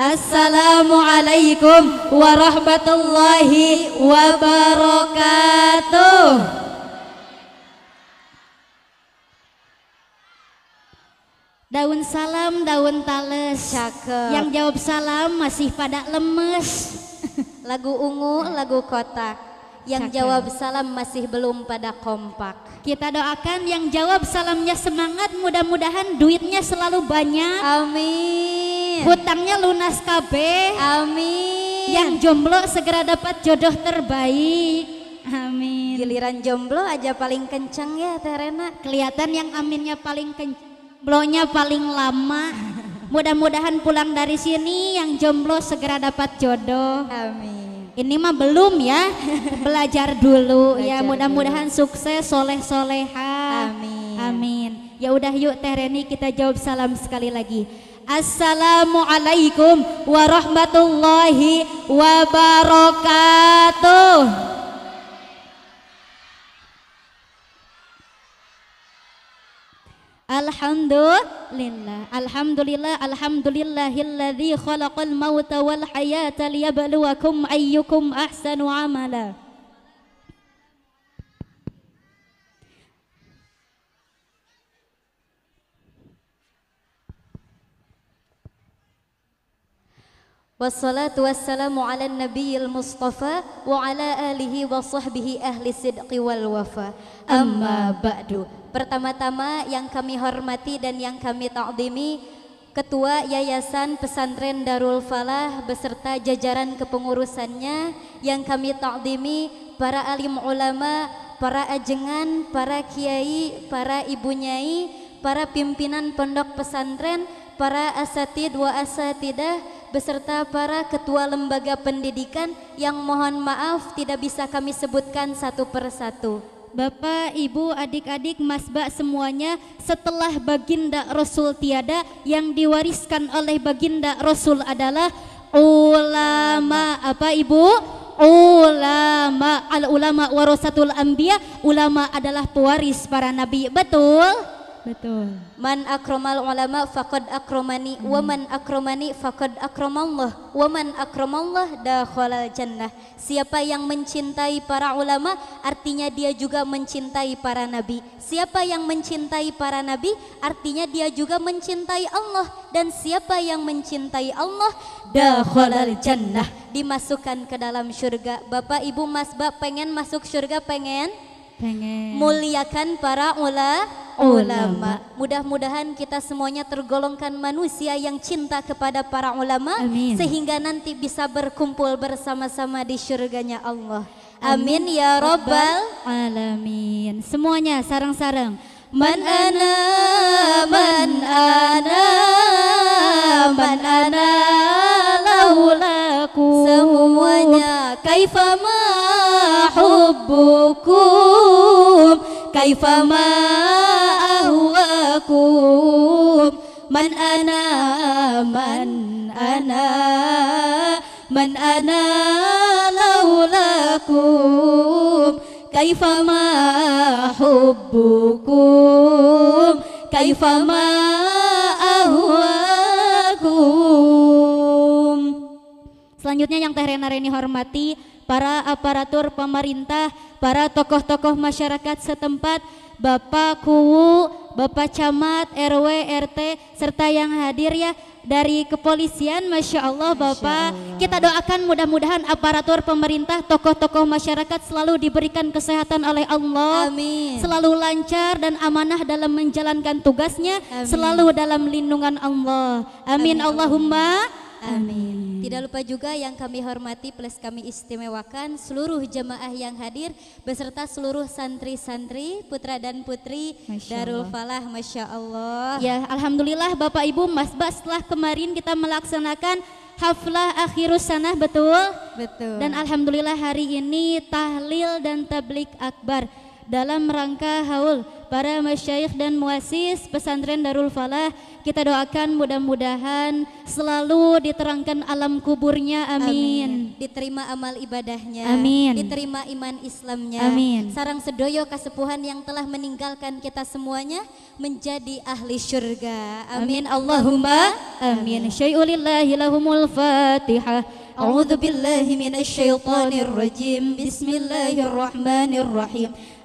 Assalamualaikum warahmatullahi wabarakatuh. Daun salam, daun tales. Cakep. Yang jawab salam masih pada lemes. lagu ungu, lagu kotak. Yang Cakan. jawab salam masih belum pada kompak. Kita doakan yang jawab salamnya semangat, mudah-mudahan duitnya selalu banyak. Amin. Hutangnya lunas KB. Amin. Yang jomblo segera dapat jodoh terbaik. Amin. Giliran jomblo aja paling kenceng ya Terena. Kelihatan yang aminnya paling Blonya paling lama. Mudah-mudahan pulang dari sini yang jomblo segera dapat jodoh. Amin. Ini mah belum ya. Belajar dulu ya, Belajar ya. Mudah-mudahan sukses soleh soleha. Amin. Amin. Ya udah yuk Teh Reni kita jawab salam sekali lagi. Assalamualaikum warahmatullahi wabarakatuh. Alhamdulillah Alhamdulillah Alhamdulillahilladzi khalaqal mauta wal hayata liyabluwakum ayyukum ahsanu amala Wassalatu wassalamu ala nabiyil mustafa wa ala alihi wa sahbihi ahli sidqi wal wafa Amma ba'du Pertama-tama yang kami hormati dan yang kami ta'zimi Ketua Yayasan Pesantren Darul Falah beserta jajaran kepengurusannya yang kami ta'zimi para alim ulama, para ajengan, para kiai, para ibu nyai, para pimpinan pondok pesantren, para asatid wa asatidah, beserta para ketua lembaga pendidikan yang mohon maaf tidak bisa kami sebutkan satu persatu. Bapak, Ibu, adik-adik, Mas Bak semuanya setelah Baginda Rasul tiada yang diwariskan oleh Baginda Rasul adalah ulama apa Ibu? Ulama, al ulama warasatul anbiya, ulama adalah pewaris para nabi. Betul? Betul. Man akromal ulama faqad akromani hmm. wa man akromani faqad akramallah wa man akramallah dakhala jannah. Siapa yang mencintai para ulama artinya dia juga mencintai para nabi. Siapa yang mencintai para nabi artinya dia juga mencintai Allah dan siapa yang mencintai Allah dakhala jannah dimasukkan ke dalam surga. Bapak Ibu Mas bapak pengen masuk surga pengen? Pengen. Muliakan para ulama ulama. Mudah-mudahan kita semuanya tergolongkan manusia yang cinta kepada para ulama Amin. sehingga nanti bisa berkumpul bersama-sama di syurganya Allah. Amin, Amin ya rabbal alamin. Semuanya sarang-sarang. Man ana man ana man ana laulaku semuanya ma hubbukum ma ana man ana man ana من kaifa ma كيفما kaifa ma أهواكم Selanjutnya yang Teh Rena Reni hormati para aparatur pemerintah, para tokoh-tokoh masyarakat setempat Bapak Kuwu, Bapak Camat, RW, RT, serta yang hadir ya dari kepolisian Masya Allah Bapak Masya Allah. kita doakan mudah-mudahan aparatur pemerintah tokoh-tokoh masyarakat selalu diberikan kesehatan oleh Allah Amin. selalu lancar dan amanah dalam menjalankan tugasnya Amin. selalu dalam lindungan Allah Amin, Amin. Allahumma Amin. Tidak lupa juga yang kami hormati plus kami istimewakan seluruh jemaah yang hadir beserta seluruh santri-santri, putra dan putri Masya Darul Allah. Falah, Masya Allah. Ya, Alhamdulillah Bapak Ibu Mas Bas setelah kemarin kita melaksanakan haflah akhirus sanah betul? Betul. Dan Alhamdulillah hari ini tahlil dan tablik akbar dalam rangka haul para masyayikh dan muasis pesantren Darul Falah kita doakan mudah-mudahan selalu diterangkan alam kuburnya amin. amin diterima amal ibadahnya amin diterima iman islamnya amin sarang sedoyo kasepuhan yang telah meninggalkan kita semuanya menjadi ahli syurga amin, amin. Allahumma amin, syai'ulillahi lahumul fatihah أعوذ بالله من الشيطان الرجيم بسم الله الرحمن الرحيم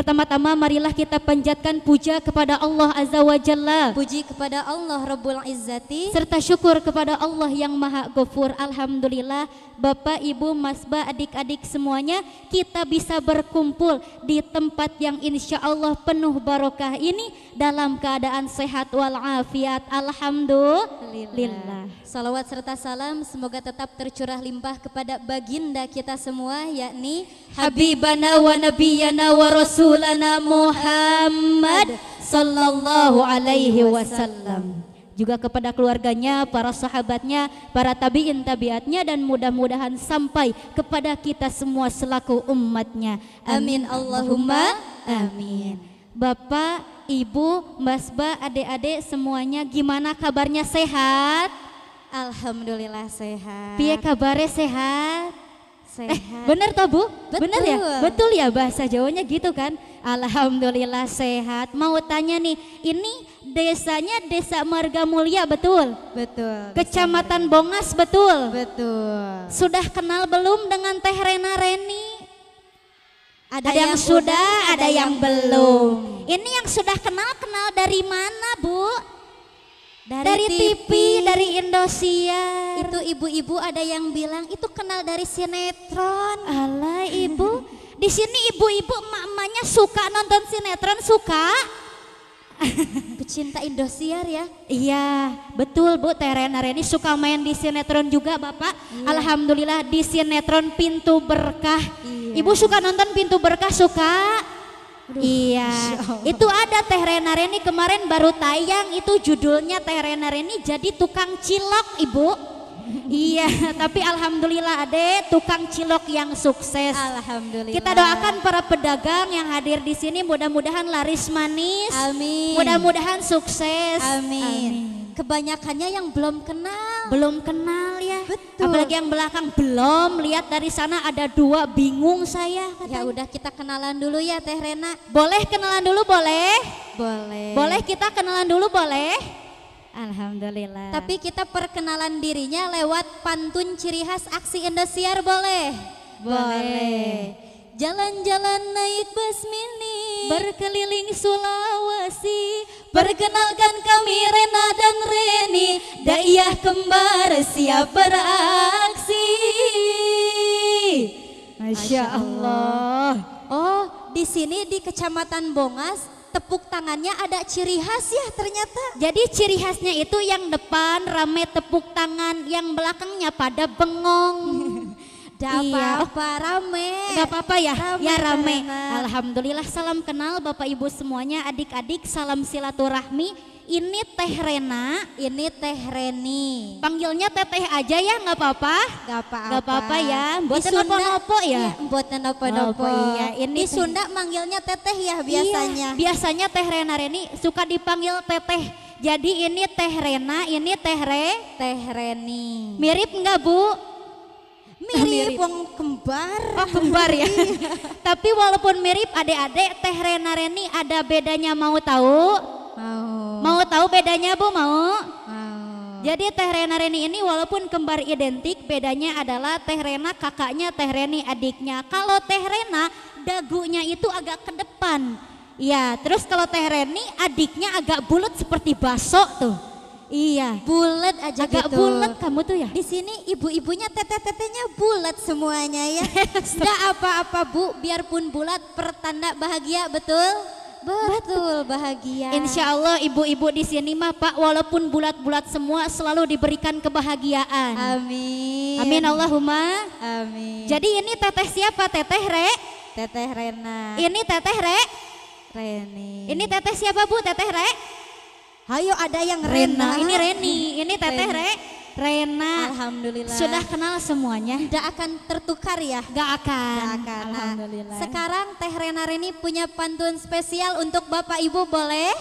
Pertama-tama marilah kita panjatkan puja kepada Allah Azza wa Jalla. Puji kepada Allah Rabbul Izzati serta syukur kepada Allah yang Maha gofur Alhamdulillah Bapak, Ibu, Mas Ba, adik-adik semuanya kita bisa berkumpul di tempat yang insya Allah penuh barokah ini dalam keadaan sehat walafiat. Alhamdulillah. Salawat serta salam semoga tetap tercurah limpah kepada baginda kita semua yakni Habibana wa Nabiyana wa Rasul Rasulana Muhammad Sallallahu alaihi wasallam juga kepada keluarganya, para sahabatnya, para tabiin tabiatnya dan mudah-mudahan sampai kepada kita semua selaku umatnya. Amin Allahumma amin. Bapak, Ibu, Masba, adik-adik semuanya gimana kabarnya sehat? Alhamdulillah sehat. Piye kabar sehat? sehat. Eh, bener toh Bu? Betul. Bener ya? Betul ya bahasa Jawanya gitu kan? Alhamdulillah sehat. Mau tanya nih, ini desanya Desa Marga Mulia betul? Betul. Kecamatan betul. Bongas betul? Betul. Sudah kenal belum dengan Teh Rena Reni? Ada, ada yang, yang sudah, ada, yang, yang belum. Ini yang sudah kenal kenal dari mana, Bu? Dari, dari TV, TV, dari Indosiar. Itu ibu-ibu ada yang bilang itu kenal dari sinetron. Alah ibu, di sini ibu-ibu emak-emaknya suka nonton sinetron, suka? Pecinta Indosiar ya? Iya, betul Bu. Terena ini suka main di sinetron juga Bapak. Iya. Alhamdulillah di sinetron Pintu Berkah. Iya. Ibu suka nonton Pintu Berkah, suka? Aduh. Iya. Itu ada Teh Rena Reni kemarin baru tayang itu judulnya Teh Rena Reni jadi tukang cilok, Ibu. iya, tapi alhamdulillah Ade tukang cilok yang sukses. Alhamdulillah. Kita doakan para pedagang yang hadir di sini mudah-mudahan laris manis. Amin. Mudah-mudahan sukses. Amin. Amin kebanyakannya yang belum kenal. Belum kenal ya. Betul. Apalagi yang belakang belum lihat dari sana ada dua bingung saya. Ya katanya. Ya udah kita kenalan dulu ya Teh Rena. Boleh kenalan dulu boleh? Boleh. Boleh kita kenalan dulu boleh? Alhamdulillah. Tapi kita perkenalan dirinya lewat pantun ciri khas aksi Indosiar boleh? Boleh. boleh. Jalan-jalan naik bus mini Berkeliling Sulawesi Perkenalkan kami Rena dan Reni Daiyah kembar siap beraksi Masya Allah Oh di sini di Kecamatan Bongas tepuk tangannya ada ciri khas ya ternyata. Jadi ciri khasnya itu yang depan rame tepuk tangan, yang belakangnya pada bengong. Ada iya. apa-apa iya. rame. apa-apa ya? ya rame, ya rame. rame. Alhamdulillah salam kenal Bapak Ibu semuanya, adik-adik, salam silaturahmi. Ini Teh Rena, ini Teh Reni. Panggilnya Teteh aja ya, nggak apa-apa? Nggak apa-apa. Nggak apa-apa ya. Buat nopo-nopo ya. Iya, buat nopo-nopo. Iya, ini Sunda manggilnya Teteh ya iya, biasanya. Iya, biasanya Teh Rena Reni suka dipanggil Teteh. Jadi ini Teh Rena, ini Teh Re, Teh Reni. Mirip nggak Bu? mirip, mirip. wong kembar. Oh, kembar ya. Iya. Tapi walaupun mirip adik-adik Teh Rena Reni ada bedanya mau tahu? Mau. Mau tahu bedanya, Bu? Mau? Jadi Teh Rena Reni ini walaupun kembar identik, bedanya adalah Teh Rena kakaknya, Teh Reni adiknya. Kalau Teh Rena dagunya itu agak ke depan. Ya, terus kalau Teh Reni adiknya agak bulat seperti baso tuh. Iya. Bulat aja Agak gitu. bulat kamu tuh ya. Di sini ibu-ibunya teteh-tetehnya bulat semuanya ya. Tidak apa-apa Bu, biarpun bulat pertanda bahagia, betul? Betul, bahagia. Insya Allah ibu-ibu di sini mah Pak, walaupun bulat-bulat semua selalu diberikan kebahagiaan. Amin. Amin Allahumma. Amin. Jadi ini teteh siapa? Teteh Re? Teteh Rena. Ini teteh Re? Reni. Ini teteh siapa Bu? Teteh Re? Ayo ada yang Rena. Rena. Ini Reni, ini Teteh Re. Rena. Alhamdulillah. Sudah kenal semuanya? Tidak akan tertukar ya? Gak akan. Gak akan. Nah, Alhamdulillah. Sekarang Teh Rena Reni punya pantun spesial untuk Bapak Ibu boleh?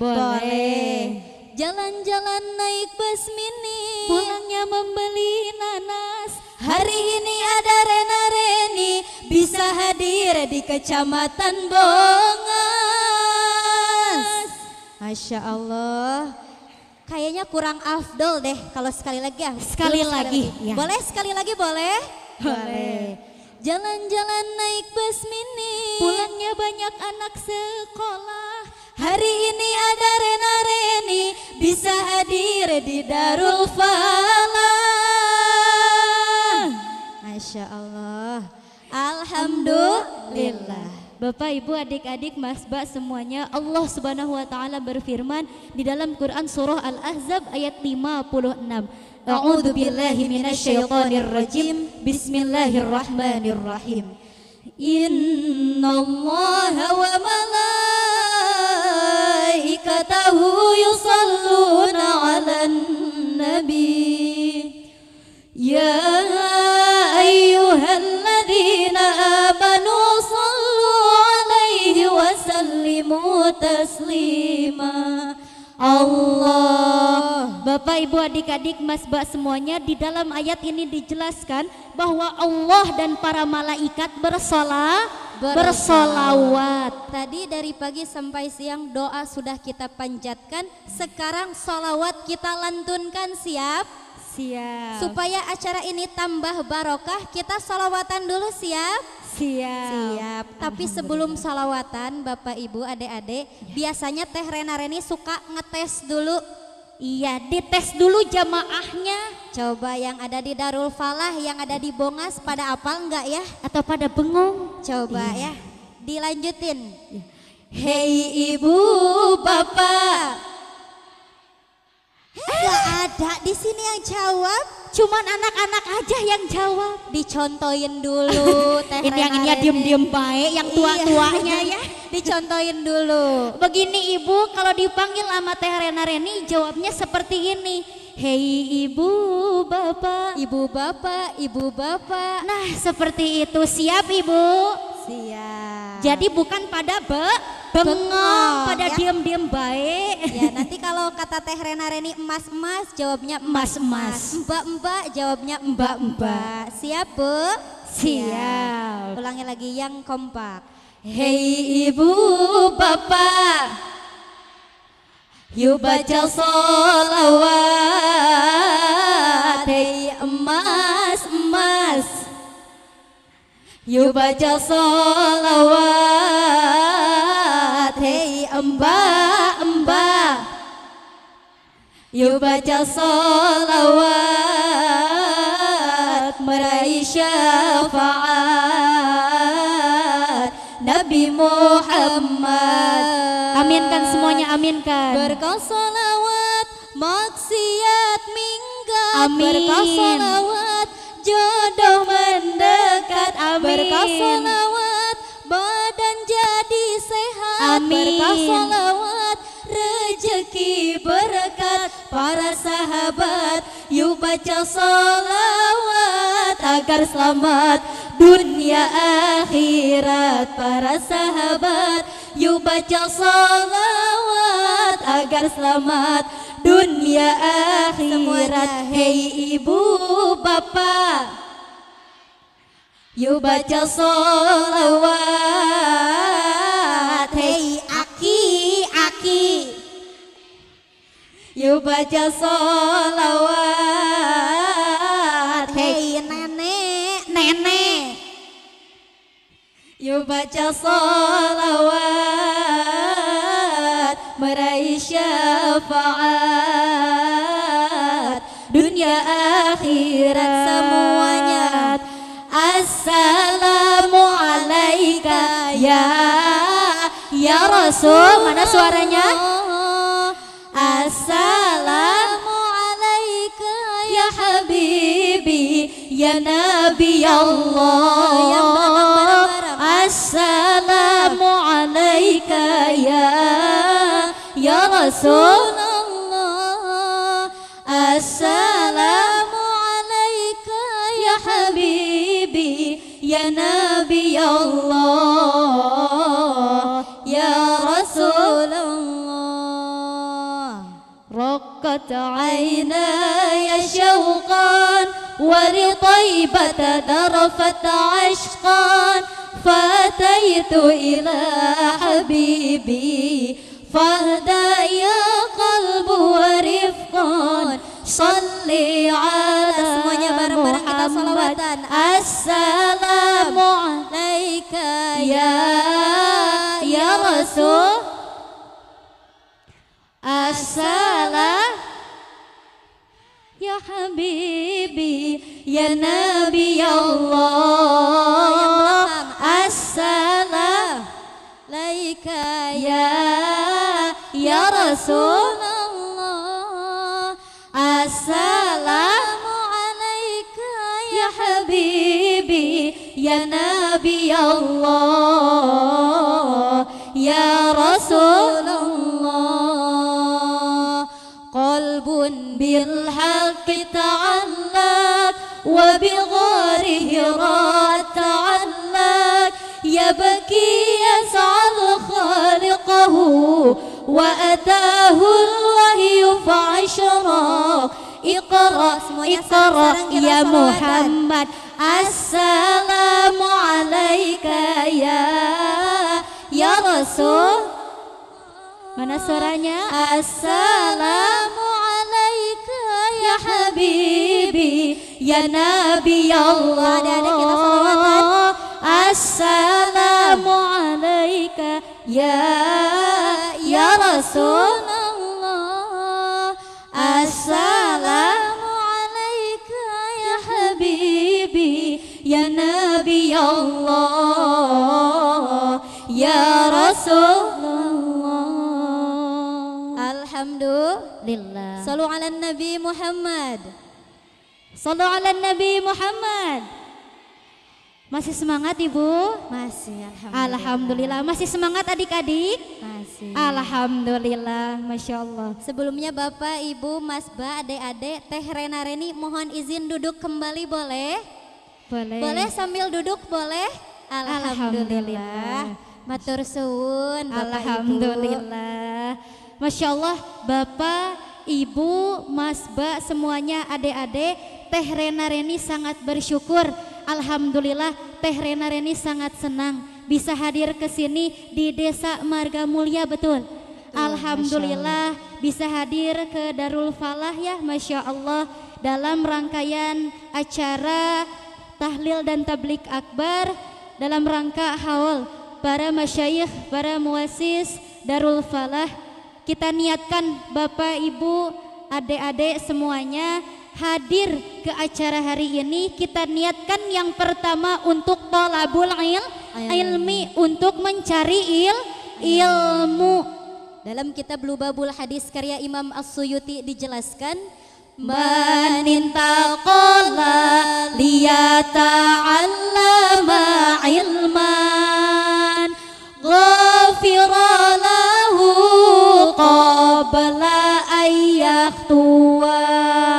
Boleh. Jalan-jalan naik bus mini, pulangnya membeli nanas. Hari ini ada Rena Reni bisa hadir di Kecamatan Bongan. Masya Allah. Kayaknya kurang afdol deh kalau sekali lagi ya. Sekali, sekali lagi. lagi. Ya. Boleh sekali lagi boleh? Boleh. Jalan-jalan naik bus mini. Pulangnya banyak anak sekolah. Hari ini ada Rena Reni bisa hadir di Darul Falah. Masya Allah. Alhamdulillah. Bapak, Ibu, adik-adik, Mas, Mbak semuanya, Allah Subhanahu wa taala berfirman di dalam Quran surah Al-Ahzab ayat 56. A'udzu billahi minasyaitonir rajim. Bismillahirrahmanirrahim. Innallaha wa malaikatahu yusalluna 'alan nabi. Ya taslima Allah Bapak Ibu adik-adik Mas Bak semuanya di dalam ayat ini dijelaskan bahwa Allah dan para malaikat bersola bersolawat tadi dari pagi sampai siang doa sudah kita panjatkan sekarang solawat kita lantunkan siap siap supaya acara ini tambah barokah kita solawatan dulu siap Siap. Siap. Tapi sebelum salawatan Bapak Ibu, adik-adik, ya. biasanya Teh Rena Reni suka ngetes dulu. Iya, dites dulu jamaahnya. Coba yang ada di Darul Falah, yang ada di Bongas pada apal enggak ya? Atau pada bengong? Coba ya. ya. Dilanjutin. Ya. Hei ibu, bapak, Gak ada di sini yang jawab. Cuman anak-anak aja yang jawab. Dicontohin dulu. Teh ini yang ini ya diem-diem baik, yang iya, tua-tuanya ya. Dicontohin dulu. Begini ibu, kalau dipanggil sama Teh Rena Reni jawabnya seperti ini. Hei ibu bapak, ibu bapak, ibu bapak. Nah seperti itu siap ibu. Siap. Jadi bukan pada be bengong, bengong pada ya. diem-diem baik. Ya, nanti kalau kata Teh Rena Reni emas-emas jawabnya emas-emas. Mbak-mbak jawabnya mbak-mbak. Siap, Bu? Siap. Siap. Ya. Ulangi lagi yang kompak. Hei ibu bapak Yuk baca solawat Hei emas emas baca salawat Hei emba. You baca salawat Meraih syafaat Nabi Muhammad Aminkan semuanya, aminkan Berkau salawat Maksiat minggat Amin. Berkau salawat jodoh mendekat amin berkah badan jadi sehat amin berkah rejeki rezeki berkat para sahabat yuk baca salawat agar selamat dunia akhirat para sahabat yuk baca salawat agar selamat dunia akhirat Hei ibu bapak Yuk baca solawat Hei aki aki Yuk baca solawat Hei nenek nenek Yuk baca solawat meraih syafaat dunia akhirat semuanya assalamu alaika ya ya rasul mana suaranya assalamu alaika ya habibi ya nabi allah ya assalamu alaika ya رسول الله السلام عليك يا حبيبي يا نبي الله يا رسول الله رقت عيناي شوقا ولطيبة ذرفت عشقا فأتيت إلى حبيبي فاهدى يا قلب ورفقان صلي على semuanya bareng-bareng kita salawatan assalamu alaika ya rasul assalam ya habibi ya nabi ya allah رسول الله السلام عليك يا حبيبي يا نبي الله يا رسول الله قلب بالحق تعلق وبغاره رات يبكي يسعى خالقه وأتاه الوهي فعشرا اقرأ اقرأ يا محمد السلام عليك يا يا رسول من سرانيا السلام عليك يا حبيبي يا نبي الله السلام عليك يا يا رسول الله السلام عليك يا حبيبي يا نبي الله يا رسول الله الحمد لله صلوا على النبي محمد صلوا على النبي محمد Masih semangat Ibu? Masih, Alhamdulillah. Alhamdulillah. Masih semangat adik-adik? Masih. Alhamdulillah, Masya Allah. Sebelumnya Bapak, Ibu, Mas Ba, adik-adik, Teh Rena Reni mohon izin duduk kembali boleh? Boleh. Boleh sambil duduk boleh? Alhamdulillah. Alhamdulillah. Matur suwun Alhamdulillah. Masya Allah, Bapak, Ibu, Mas Ba, semuanya adik-adik, Teh Rena Reni sangat bersyukur Alhamdulillah Teh Rena Reni sangat senang bisa hadir ke sini di Desa Marga Mulia betul. Alhamdulillah bisa hadir ke Darul Falah ya Masya Allah dalam rangkaian acara tahlil dan tablik akbar dalam rangka haul para masyayikh, para muasis Darul Falah kita niatkan Bapak Ibu adik-adik semuanya hadir ke acara hari ini kita niatkan yang pertama untuk tolabul il, ilmi untuk mencari il, ilmu dalam kitab Lubabul Hadis karya Imam As-Suyuti dijelaskan Maninta qala allama ilman ghafira lahu qabla ayyaktuwa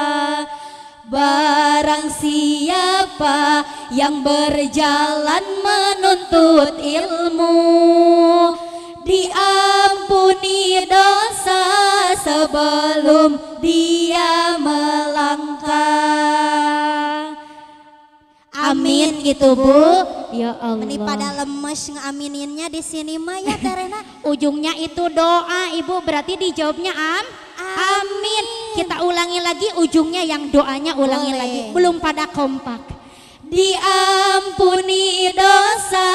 siapa yang berjalan menuntut ilmu Diampuni dosa sebelum dia melangkah Amin gitu Bu Ya Allah. Ini pada lemes ngamininnya di sini mah ya Terena. Ujungnya itu doa Ibu berarti dijawabnya am. Amin. Kita ulangi lagi ujungnya yang doanya ulangi Boleh. lagi. Belum pada kompak. Diampuni dosa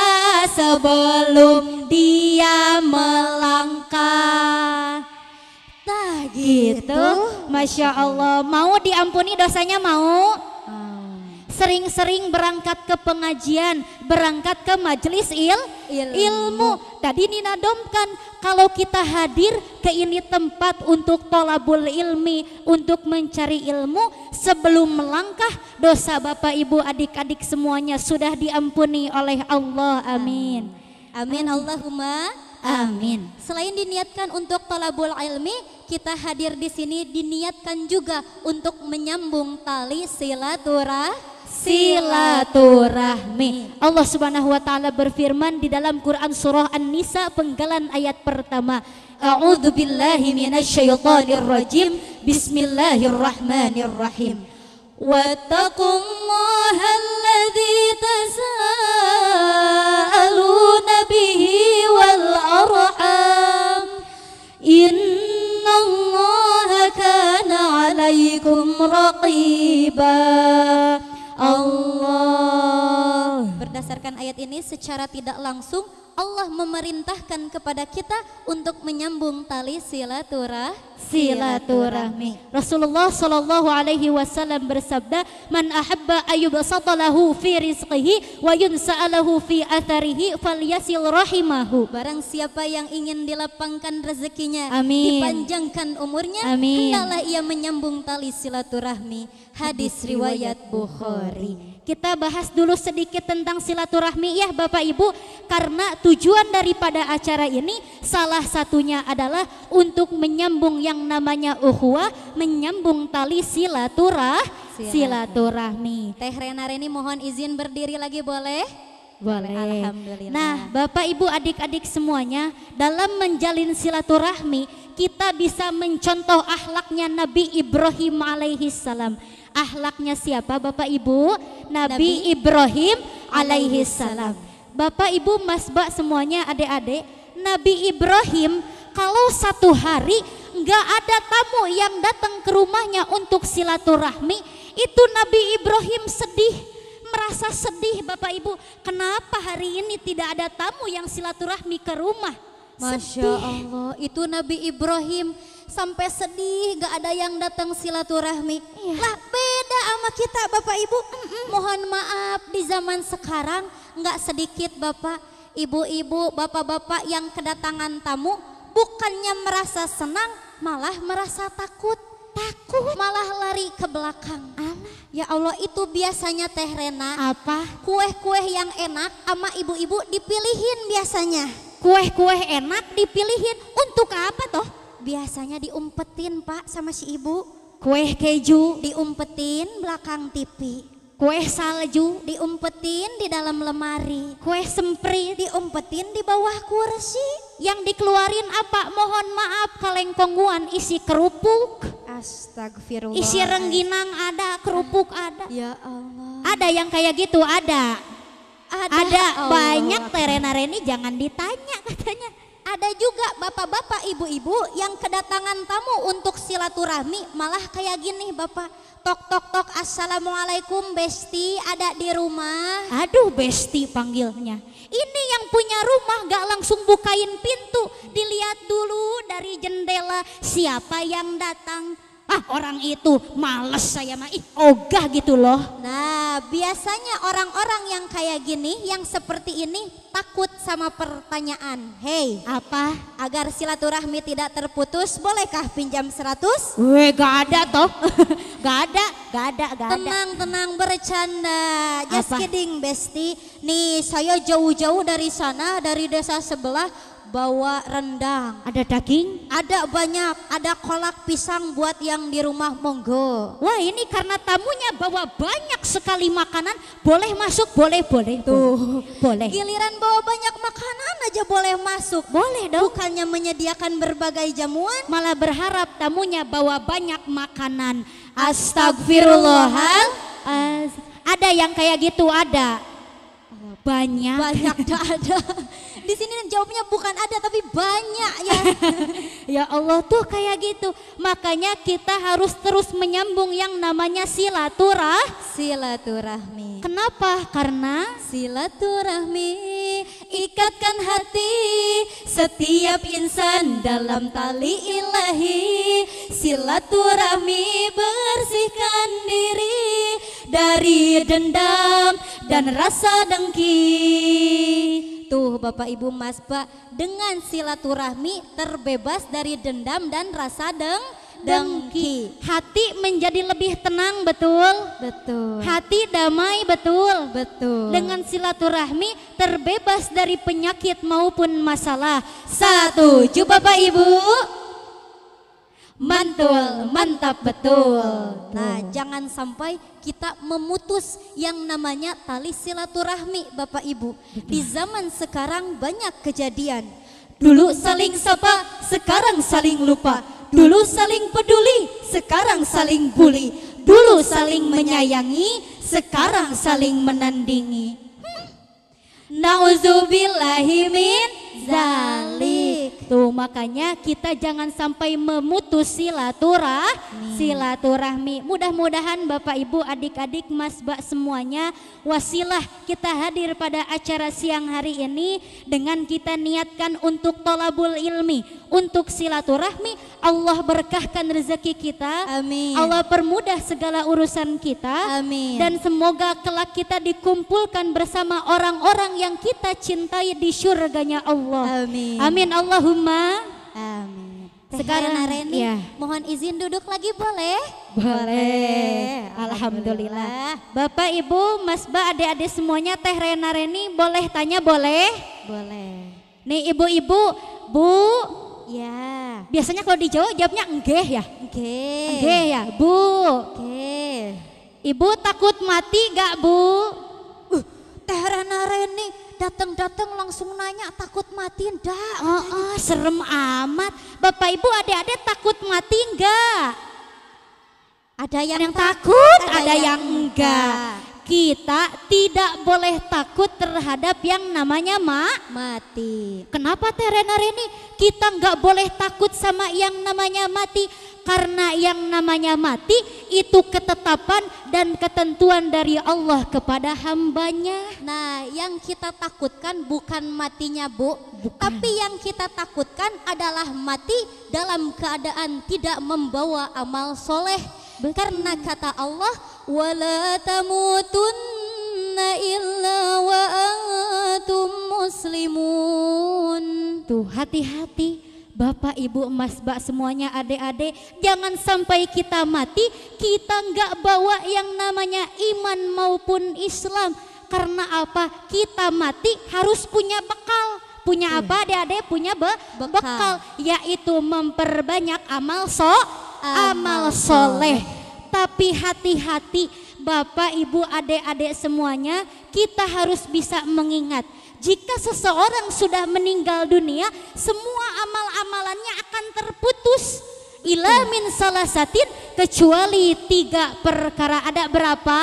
sebelum dia melangkah. Nah gitu. Masya Allah. Mau diampuni dosanya mau? sering-sering berangkat ke pengajian, berangkat ke majelis il, ilmu. ilmu. Tadi Nina domkan kalau kita hadir ke ini tempat untuk tolabul ilmi, untuk mencari ilmu, sebelum melangkah dosa Bapak Ibu adik-adik semuanya sudah diampuni oleh Allah. Amin. Amin, Amin. Allahumma. Amin. Selain diniatkan untuk tolabul ilmi, kita hadir di sini diniatkan juga untuk menyambung tali silaturahmi silaturahmi. Allah Subhanahu wa taala berfirman di dalam Quran surah An-Nisa penggalan ayat pertama, A'udzu billahi minasyaitonir rajim. Bismillahirrahmanirrahim. Wattaqullaha alladzi tasaaluna bihi wal arham. Innallaha kana 'alaikum raqiba. Allah. Berdasarkan ayat ini secara tidak langsung Allah memerintahkan kepada kita untuk menyambung tali silaturah silaturahmi. Rasulullah Shallallahu Alaihi Wasallam bersabda, "Man ahabba ayub satalahu fi rizqihi wa yunsa'alahu fi atharihi yasil rahimahu." Barang siapa yang ingin dilapangkan rezekinya, Amin. dipanjangkan umurnya, Amin. hendaklah ia menyambung tali silaturahmi hadis riwayat Bukhari. Kita bahas dulu sedikit tentang silaturahmi ya Bapak Ibu karena tujuan daripada acara ini salah satunya adalah untuk menyambung yang namanya uhwa menyambung tali silaturah silaturahmi. Teh Rena Reni mohon izin berdiri lagi boleh? Boleh. Alhamdulillah. Nah, Bapak Ibu adik-adik semuanya, dalam menjalin silaturahmi, kita bisa mencontoh ahlaknya Nabi Ibrahim alaihissalam. salam ahlaknya siapa Bapak Ibu? Nabi, Nabi Ibrahim alaihi salam. Bapak Ibu Mas semuanya adik-adik, Nabi Ibrahim kalau satu hari nggak ada tamu yang datang ke rumahnya untuk silaturahmi, itu Nabi Ibrahim sedih merasa sedih Bapak Ibu kenapa hari ini tidak ada tamu yang silaturahmi ke rumah Masya sedih. Allah itu Nabi Ibrahim sampai sedih gak ada yang datang silaturahmi iya. lah sama kita Bapak Ibu. Mohon maaf di zaman sekarang nggak sedikit Bapak, Ibu-ibu, Bapak-bapak yang kedatangan tamu bukannya merasa senang malah merasa takut. Takut malah lari ke belakang. Allah. Ya Allah itu biasanya Teh Rena. Apa? Kue-kue yang enak sama ibu-ibu dipilihin biasanya. Kue-kue enak dipilihin untuk apa toh? Biasanya diumpetin Pak sama si ibu Kue keju diumpetin belakang TV. Kue salju diumpetin di dalam lemari. Kue sempri diumpetin di bawah kursi. Yang dikeluarin apa? Mohon maaf kaleng kongguan isi kerupuk. Astagfirullah. Isi rengginang ada, kerupuk ada. Ya Allah. Ada yang kayak gitu, ada. Ada, ada. Ya banyak Terena Reni jangan ditanya katanya ada juga bapak-bapak ibu-ibu yang kedatangan tamu untuk silaturahmi malah kayak gini bapak tok tok tok assalamualaikum besti ada di rumah aduh besti panggilnya ini yang punya rumah gak langsung bukain pintu dilihat dulu dari jendela siapa yang datang ah orang itu males saya mah ih ogah gitu loh nah biasanya orang-orang yang kayak gini yang seperti ini takut sama pertanyaan hey apa agar silaturahmi tidak terputus bolehkah pinjam seratus? weh gak ada toh gak ada gak ada gak ada tenang tenang bercanda just apa? kidding bestie nih saya jauh-jauh dari sana dari desa sebelah bawa rendang. Ada daging? Ada banyak. Ada kolak pisang buat yang di rumah monggo. Wah ini karena tamunya bawa banyak sekali makanan. Boleh masuk? Boleh, boleh. Tuh. Boleh. Giliran bawa banyak makanan aja boleh masuk. Boleh dong. Bukannya menyediakan berbagai jamuan. Malah berharap tamunya bawa banyak makanan. Astagfirullahal. ada yang kayak gitu ada. Oh, banyak. Banyak ada. Di sini jawabnya bukan ada tapi banyak ya. ya Allah tuh kayak gitu. Makanya kita harus terus menyambung yang namanya silaturah. Silaturahmi. Kenapa? Karena silaturahmi ikatkan hati setiap insan dalam tali ilahi. Silaturahmi bersihkan diri dari dendam dan rasa dengki. Tuh Bapak Ibu Mas Pak dengan silaturahmi terbebas dari dendam dan rasa deng dengki. Hati menjadi lebih tenang, betul? Betul. Hati damai, betul? Betul. Dengan silaturahmi terbebas dari penyakit maupun masalah. Satu, coba Bapak Ibu. Mantul, mantap betul. Nah, jangan sampai kita memutus yang namanya tali silaturahmi, Bapak Ibu. Di zaman sekarang banyak kejadian. Dulu saling sapa, sekarang saling lupa. Dulu saling peduli, sekarang saling bully. Dulu saling menyayangi, sekarang saling menandingi. Hmm. Nauzubillahimin zalim. Tuh gitu. makanya kita jangan sampai memutus silaturahmi. Silaturahmi. Mudah-mudahan Bapak Ibu, adik-adik, Mas bak semuanya wasilah kita hadir pada acara siang hari ini dengan kita niatkan untuk tolabul ilmi, untuk silaturahmi Allah berkahkan rezeki kita. Amin. Allah permudah segala urusan kita. Amin. Dan semoga kelak kita dikumpulkan bersama orang-orang yang kita cintai di syurganya Allah. Amin. Amin Allahumma. Amin. Sekarang Reni, ya. mohon izin duduk lagi boleh? Boleh. Alhamdulillah. Bapak, Ibu, Mas Ba, adik-adik semuanya Teh Rena Reni boleh tanya boleh? Boleh. Nih ibu-ibu, Bu, Ya. Biasanya kalau di Jawa jawabnya enggeh ya? Enggeh. Enggeh ya, Bu. Oke. Ibu takut mati enggak, Bu? Uh, Teh Rena Reni datang-datang langsung nanya takut mati enggak? Oh, oh, serem amat. Bapak Ibu adik-adik takut mati enggak? Ada yang, yang takut, takut, ada, ada yang, yang enggak. enggak kita tidak boleh takut terhadap yang namanya ma mati. Kenapa Teh Rena Reni? Kita nggak boleh takut sama yang namanya mati karena yang namanya mati itu ketetapan dan ketentuan dari Allah kepada hambanya. Nah, yang kita takutkan bukan matinya Bu, bukan. tapi yang kita takutkan adalah mati dalam keadaan tidak membawa amal soleh karena kata Allah wala tamutunna illa wa antum muslimun. Tuh hati-hati Bapak, Ibu, Mas, Mbak semuanya adik-adik jangan sampai kita mati kita nggak bawa yang namanya iman maupun Islam karena apa kita mati harus punya bekal punya hmm. apa adik-adik punya be bekal. bekal yaitu memperbanyak amal so amal soleh. Tapi hati-hati Bapak, Ibu, adik-adik semuanya, kita harus bisa mengingat. Jika seseorang sudah meninggal dunia, semua amal-amalannya akan terputus. Ila min salah satin kecuali tiga perkara. Ada berapa?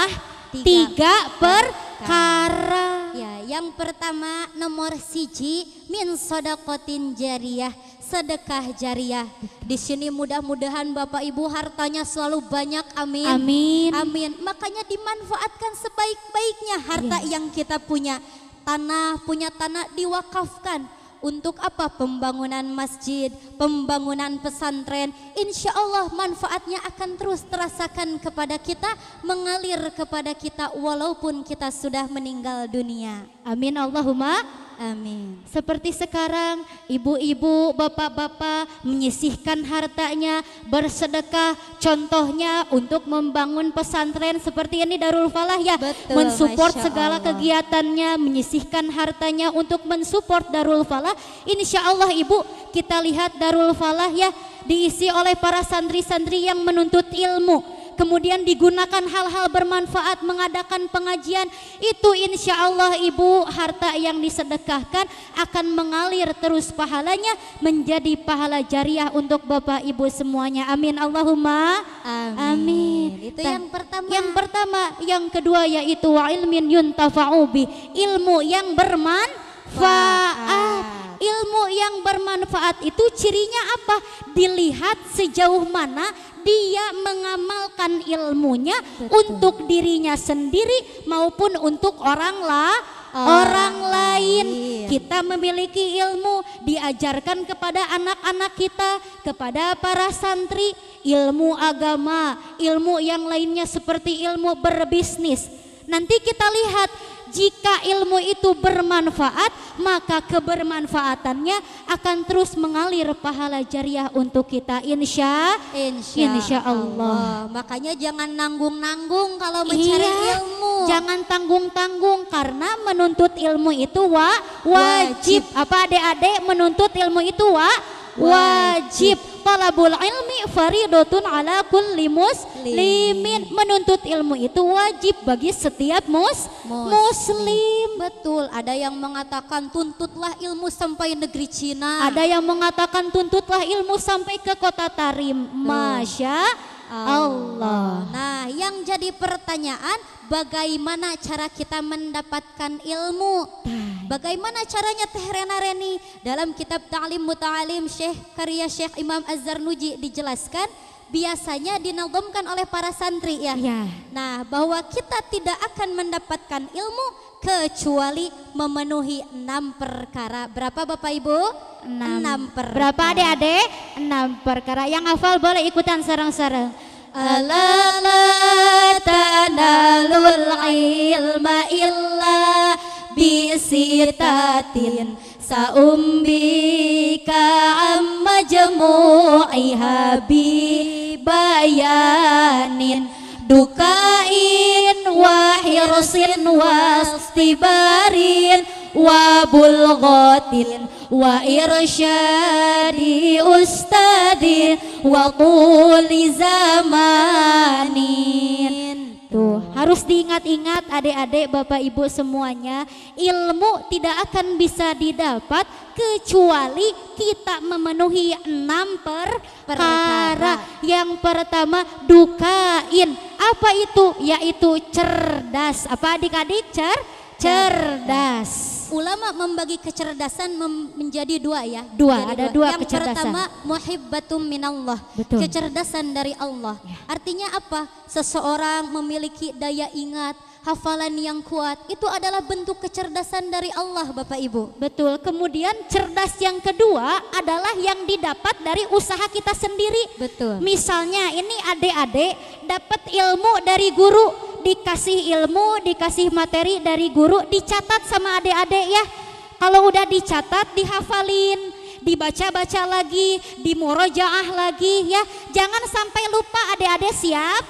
Tiga, tiga perkara. Ya, yang pertama nomor siji min sodakotin jariah sedekah jariah. Di sini mudah-mudahan Bapak Ibu hartanya selalu banyak. Amin. Amin. Amin. Makanya dimanfaatkan sebaik-baiknya harta yes. Iya. yang kita punya. Tanah punya tanah diwakafkan untuk apa pembangunan masjid, pembangunan pesantren. Insya Allah manfaatnya akan terus terasakan kepada kita, mengalir kepada kita walaupun kita sudah meninggal dunia. Amin Allahumma Amin. Seperti sekarang ibu-ibu, bapak-bapak menyisihkan hartanya, bersedekah contohnya untuk membangun pesantren seperti ini Darul Falah ya. mensupport segala kegiatannya, menyisihkan hartanya untuk mensupport Darul Falah. Insya Allah ibu kita lihat Darul Falah ya diisi oleh para santri-santri yang menuntut ilmu kemudian digunakan hal-hal bermanfaat mengadakan pengajian itu insya Allah ibu harta yang disedekahkan akan mengalir terus pahalanya menjadi pahala jariah untuk bapak ibu semuanya amin Allahumma amin, amin. itu Dan yang pertama yang pertama yang kedua yaitu wa ilmin yuntafa'ubi ilmu yang bermanfaat bermanfaat. Ilmu yang bermanfaat itu cirinya apa? Dilihat sejauh mana dia mengamalkan ilmunya Betul. untuk dirinya sendiri maupun untuk orang lah orang lain. Kita memiliki ilmu diajarkan kepada anak-anak kita, kepada para santri, ilmu agama, ilmu yang lainnya seperti ilmu berbisnis. Nanti kita lihat jika ilmu itu bermanfaat, maka kebermanfaatannya akan terus mengalir pahala jariah untuk kita. Insya, insya, insya Allah. Allah. Makanya jangan nanggung-nanggung kalau mencari iya, ilmu. Jangan tanggung-tanggung karena menuntut ilmu itu wa, wajib. wajib. Apa adik-adik menuntut ilmu itu wa, wajib talabul ilmi faridotun ala kulli muslimin menuntut ilmu itu wajib bagi setiap mus muslim. muslim betul ada yang mengatakan tuntutlah ilmu sampai negeri Cina ada yang mengatakan tuntutlah ilmu sampai ke kota Tarim Masya Allah. Nah, yang jadi pertanyaan bagaimana cara kita mendapatkan ilmu? Bagaimana caranya Teh Rena Reni? Dalam kitab Ta'lim Muta'alim Syekh karya Syekh Imam Azhar Nuji dijelaskan biasanya dinaldomkan oleh para santri ya. ya. Nah, bahwa kita tidak akan mendapatkan ilmu kecuali memenuhi enam perkara. Berapa Bapak Ibu? Enam, enam perkara. Berapa adik-adik? Enam perkara. Yang hafal boleh ikutan sarang-sarang. Ala ilma illa bisitatin saumbika amma jamu'i habibayanin dukain wa wastibarin wa bulghatin wa irsyadi ustadi wa tuli zamanin Tuh, harus diingat-ingat adik-adik, Bapak Ibu semuanya, ilmu tidak akan bisa didapat kecuali kita memenuhi enam per perkara. Yang pertama, dukain. Apa itu? Yaitu cerdas. Apa adik-adik? Cer cerdas. Ulama membagi kecerdasan menjadi dua ya. Dua, menjadi ada dua, dua yang kecerdasan. Yang pertama muhibbatum minallah, Betul. kecerdasan dari Allah. Ya. Artinya apa? Seseorang memiliki daya ingat, hafalan yang kuat itu adalah bentuk kecerdasan dari Allah Bapak Ibu. Betul. Kemudian cerdas yang kedua adalah yang didapat dari usaha kita sendiri. Betul. Misalnya ini adik-adik dapat ilmu dari guru, dikasih ilmu, dikasih materi dari guru, dicatat sama adik-adik ya. Kalau udah dicatat, dihafalin, dibaca-baca lagi, dimurojaah lagi ya. Jangan sampai lupa adik-adik siap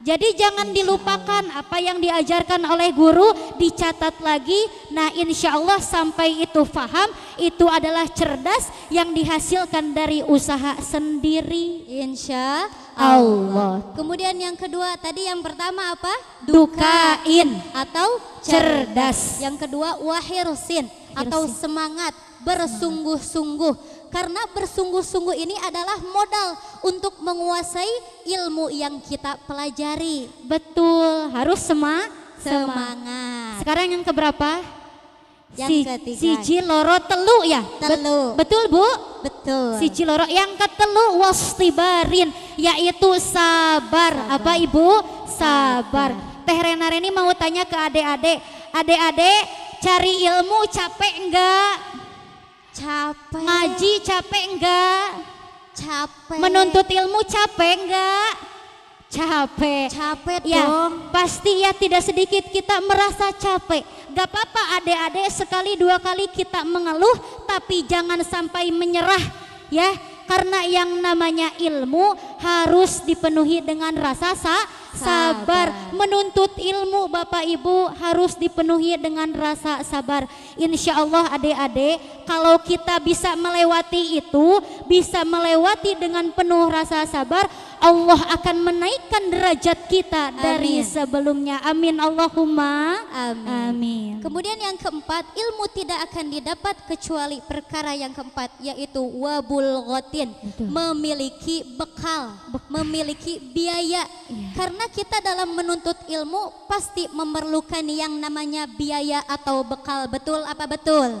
jadi jangan dilupakan apa yang diajarkan oleh guru, dicatat lagi. Nah insya Allah sampai itu faham, itu adalah cerdas yang dihasilkan dari usaha sendiri. Insya Allah. Kemudian yang kedua, tadi yang pertama apa? Dukain. Atau cerdas. Yang kedua, wahirsin. Atau semangat, bersungguh-sungguh karena bersungguh-sungguh ini adalah modal untuk menguasai ilmu yang kita pelajari. Betul, harus sema semangat. Sekarang yang keberapa? Yang si, ketiga. Siji loro telu ya? Telu. betul Bu? Betul. Siji loro yang ketelu wastibarin yaitu sabar. sabar. Apa Ibu? Sabar. sabar. Teh Renar ini mau tanya ke adik-adik. Adik-adik cari ilmu capek enggak? Capek. Ngaji capek enggak? Capek. Menuntut ilmu capek enggak? Capek. Capek ya, dong. Pasti ya tidak sedikit kita merasa capek. Gak apa-apa adik-adik sekali dua kali kita mengeluh tapi jangan sampai menyerah ya. Karena yang namanya ilmu harus dipenuhi dengan rasa sa sabar. Menuntut ilmu Bapak Ibu harus dipenuhi dengan rasa sabar. Insya Allah adik-adik kalau kita bisa melewati itu, bisa melewati dengan penuh rasa sabar, Allah akan menaikkan derajat kita Amin. dari sebelumnya. Amin Allahumma. Amin. Amin. Kemudian yang keempat, ilmu tidak akan didapat kecuali perkara yang keempat yaitu wabul ghotin memiliki bekal mahal, memiliki biaya. Yeah. Karena kita dalam menuntut ilmu pasti memerlukan yang namanya biaya atau bekal. Betul apa betul?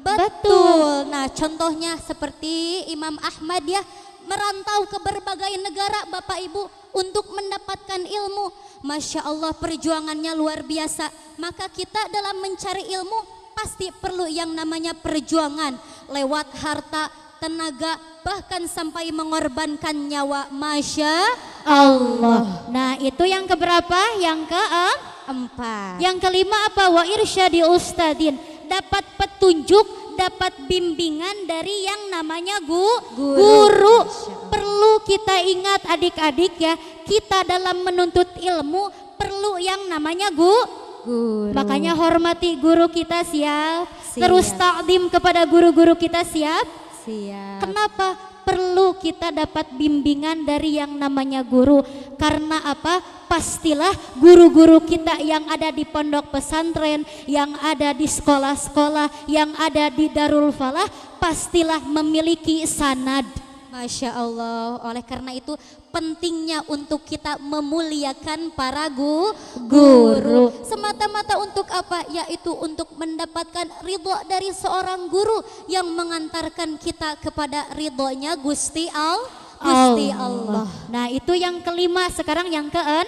Betul. betul. Nah, contohnya seperti Imam Ahmad ya merantau ke berbagai negara Bapak Ibu untuk mendapatkan ilmu. Masya Allah perjuangannya luar biasa. Maka kita dalam mencari ilmu pasti perlu yang namanya perjuangan lewat harta, tenaga, bahkan sampai mengorbankan nyawa. Masya Allah. Nah itu yang keberapa? Yang keempat. Yang kelima apa? Wa irsyadi ustadin. Dapat petunjuk dapat bimbingan dari yang namanya gu, guru. guru. Perlu kita ingat adik-adik ya, kita dalam menuntut ilmu perlu yang namanya gu, guru. Makanya hormati guru kita siap, siap. terus takdim kepada guru-guru kita siap Siap. Kenapa perlu kita dapat bimbingan dari yang namanya guru? Karena apa? Pastilah guru-guru kita yang ada di pondok pesantren, yang ada di sekolah-sekolah, yang ada di Darul Falah, pastilah memiliki sanad Masya Allah. Oleh karena itu pentingnya untuk kita memuliakan para gu, guru. Semata-mata untuk apa? Yaitu untuk mendapatkan ridho dari seorang guru yang mengantarkan kita kepada ridhonya Gusti Al. Gusti Allah. Allah. Nah itu yang kelima. Sekarang yang keen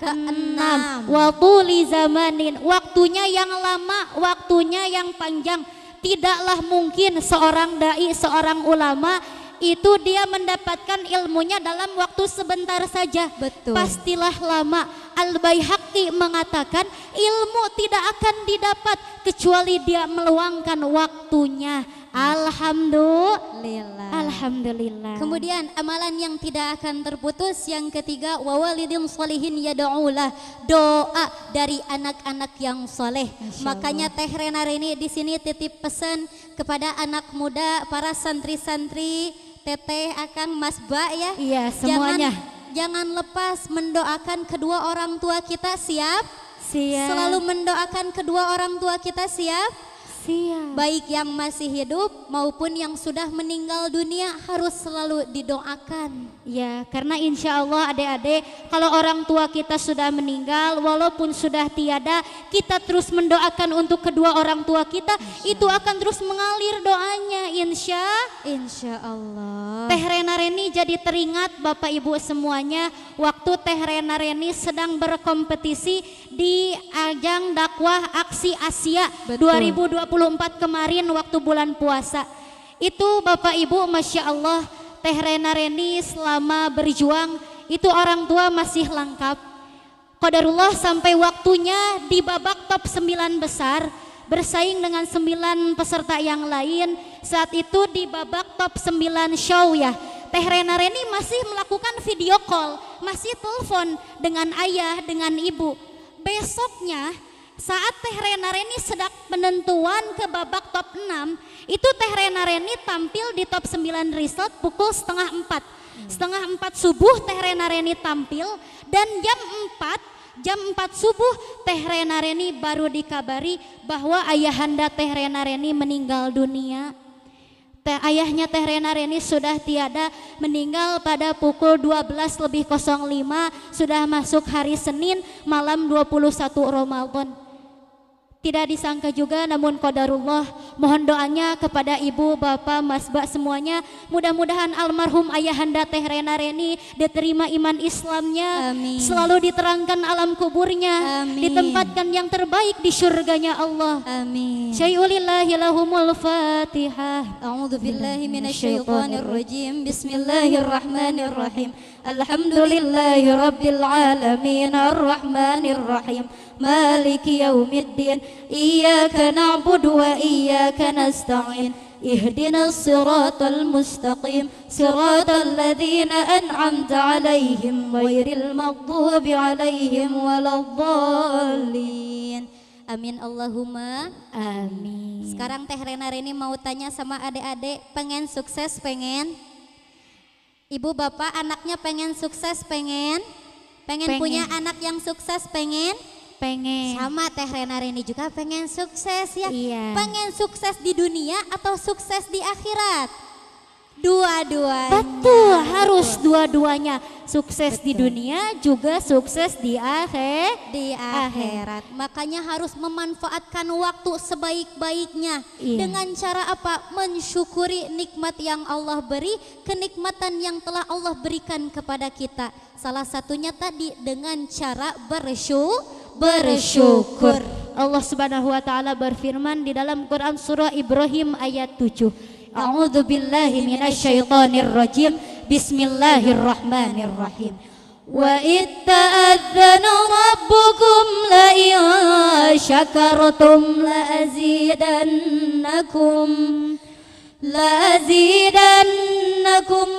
keenam waktu zamanin waktunya yang lama waktunya yang panjang tidaklah mungkin seorang dai seorang ulama itu dia mendapatkan ilmunya dalam waktu sebentar saja. Betul. Pastilah lama. Al-Baihaqi mengatakan ilmu tidak akan didapat kecuali dia meluangkan waktunya. Alhamdulillah. Alhamdulillah. Kemudian amalan yang tidak akan terputus yang ketiga wawalidin solihin yadaulah doa dari anak-anak yang soleh. Makanya Teh Renar ini di sini titip pesan kepada anak muda para santri-santri teteh akan mas Ba ya iya semuanya jangan, jangan lepas mendoakan kedua orang tua kita siap siap selalu mendoakan kedua orang tua kita siap Siap. Baik yang masih hidup maupun yang sudah meninggal dunia harus selalu didoakan. Ya, karena insya Allah adik-adik, kalau orang tua kita sudah meninggal, walaupun sudah tiada, kita terus mendoakan untuk kedua orang tua kita, itu akan terus mengalir doanya, insya. Insya Allah. Teh Rena Reni jadi teringat Bapak Ibu semuanya, waktu Teh Rena Reni sedang berkompetisi di ajang dakwah aksi Asia Betul. 2024 kemarin waktu bulan puasa. Itu Bapak Ibu, Masya Allah, Teh Rena Reni selama berjuang itu orang tua masih lengkap. Kodarullah sampai waktunya di babak top sembilan besar bersaing dengan sembilan peserta yang lain. Saat itu di babak top sembilan show ya. Teh Rena Reni masih melakukan video call, masih telepon dengan ayah, dengan ibu. Besoknya saat Teh Rena Reni sedang penentuan ke babak top 6, itu Teh Rena Reni tampil di top 9 result pukul setengah 4. Setengah 4 subuh Teh Rena Reni tampil dan jam 4 jam 4 subuh Teh Rena Reni baru dikabari bahwa ayahanda Teh Rena Reni meninggal dunia. Teh ayahnya Teh Rena Reni sudah tiada meninggal pada pukul 12 lebih 05 sudah masuk hari Senin malam 21 Ramadan. Tidak disangka juga namun kodarullah mohon doanya kepada ibu, bapak, masbak semuanya mudah-mudahan almarhum ayahanda Teh Rena Reni diterima iman Islamnya, Amin. selalu diterangkan alam kuburnya, Amin. ditempatkan yang terbaik di surganya Allah. Amin. Syai'ulillahi lahumul Fatihah. A'udhu billahi minasyaitonir rajim. Bismillahirrahmanirrahim. Alhamdulillahi rabbil alamin arrahmanirrahim. Maliki yaumiddin. إياك نعبد وإياك نستعين إهدنا الصراط المستقيم صراط الذين أنعمت عليهم غير المغضوب عليهم ولا الضالين Amin Allahumma Amin Sekarang Teh Rena Reni mau tanya sama adik-adik Pengen sukses pengen? Ibu bapak anaknya pengen sukses pengen? Pengen, pengen. punya anak yang sukses pengen? Pengen. Sama Teh Rena Reni juga pengen sukses ya. Iya. Pengen sukses di dunia atau sukses di akhirat? Dua-duanya. Betul, iya. harus dua-duanya. Sukses Betul. di dunia juga sukses di akhir di akhirat. akhirat. Makanya harus memanfaatkan waktu sebaik-baiknya. Iya. Dengan cara apa? Mensyukuri nikmat yang Allah beri, kenikmatan yang telah Allah berikan kepada kita. Salah satunya tadi dengan cara bersyukur bersyukur. Allah Subhanahu wa taala berfirman di dalam Quran surah Ibrahim ayat 7. A'udzu billahi minasyaitonir rajim. Bismillahirrahmanirrahim. Wa itta'adzana rabbukum la in syakartum la azidannakum لأزيدنكم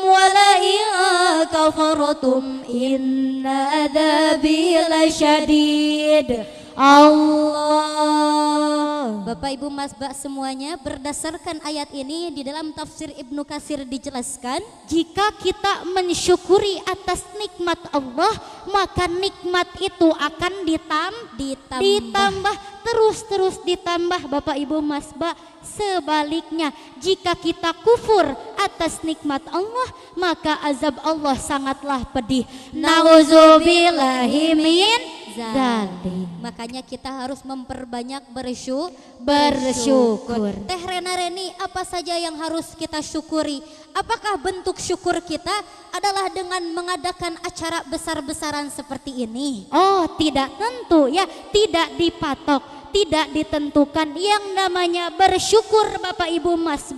ولئن كفرتم إن عذابي لشديد Allah. Bapak Ibu Mas Bak semuanya berdasarkan ayat ini di dalam tafsir Ibnu Kasir dijelaskan jika kita mensyukuri atas nikmat Allah maka nikmat itu akan ditam ditambah, ditambah terus-terus ditambah Bapak Ibu Mas Bak sebaliknya jika kita kufur atas nikmat Allah maka azab Allah sangatlah pedih. Nauzubillahimin. Zali. Makanya kita harus memperbanyak bersyukur. Bersyukur. Teh Rena Reni, apa saja yang harus kita syukuri? Apakah bentuk syukur kita adalah dengan mengadakan acara besar-besaran seperti ini? Oh, tidak tentu ya, tidak dipatok tidak ditentukan yang namanya bersyukur Bapak Ibu Mas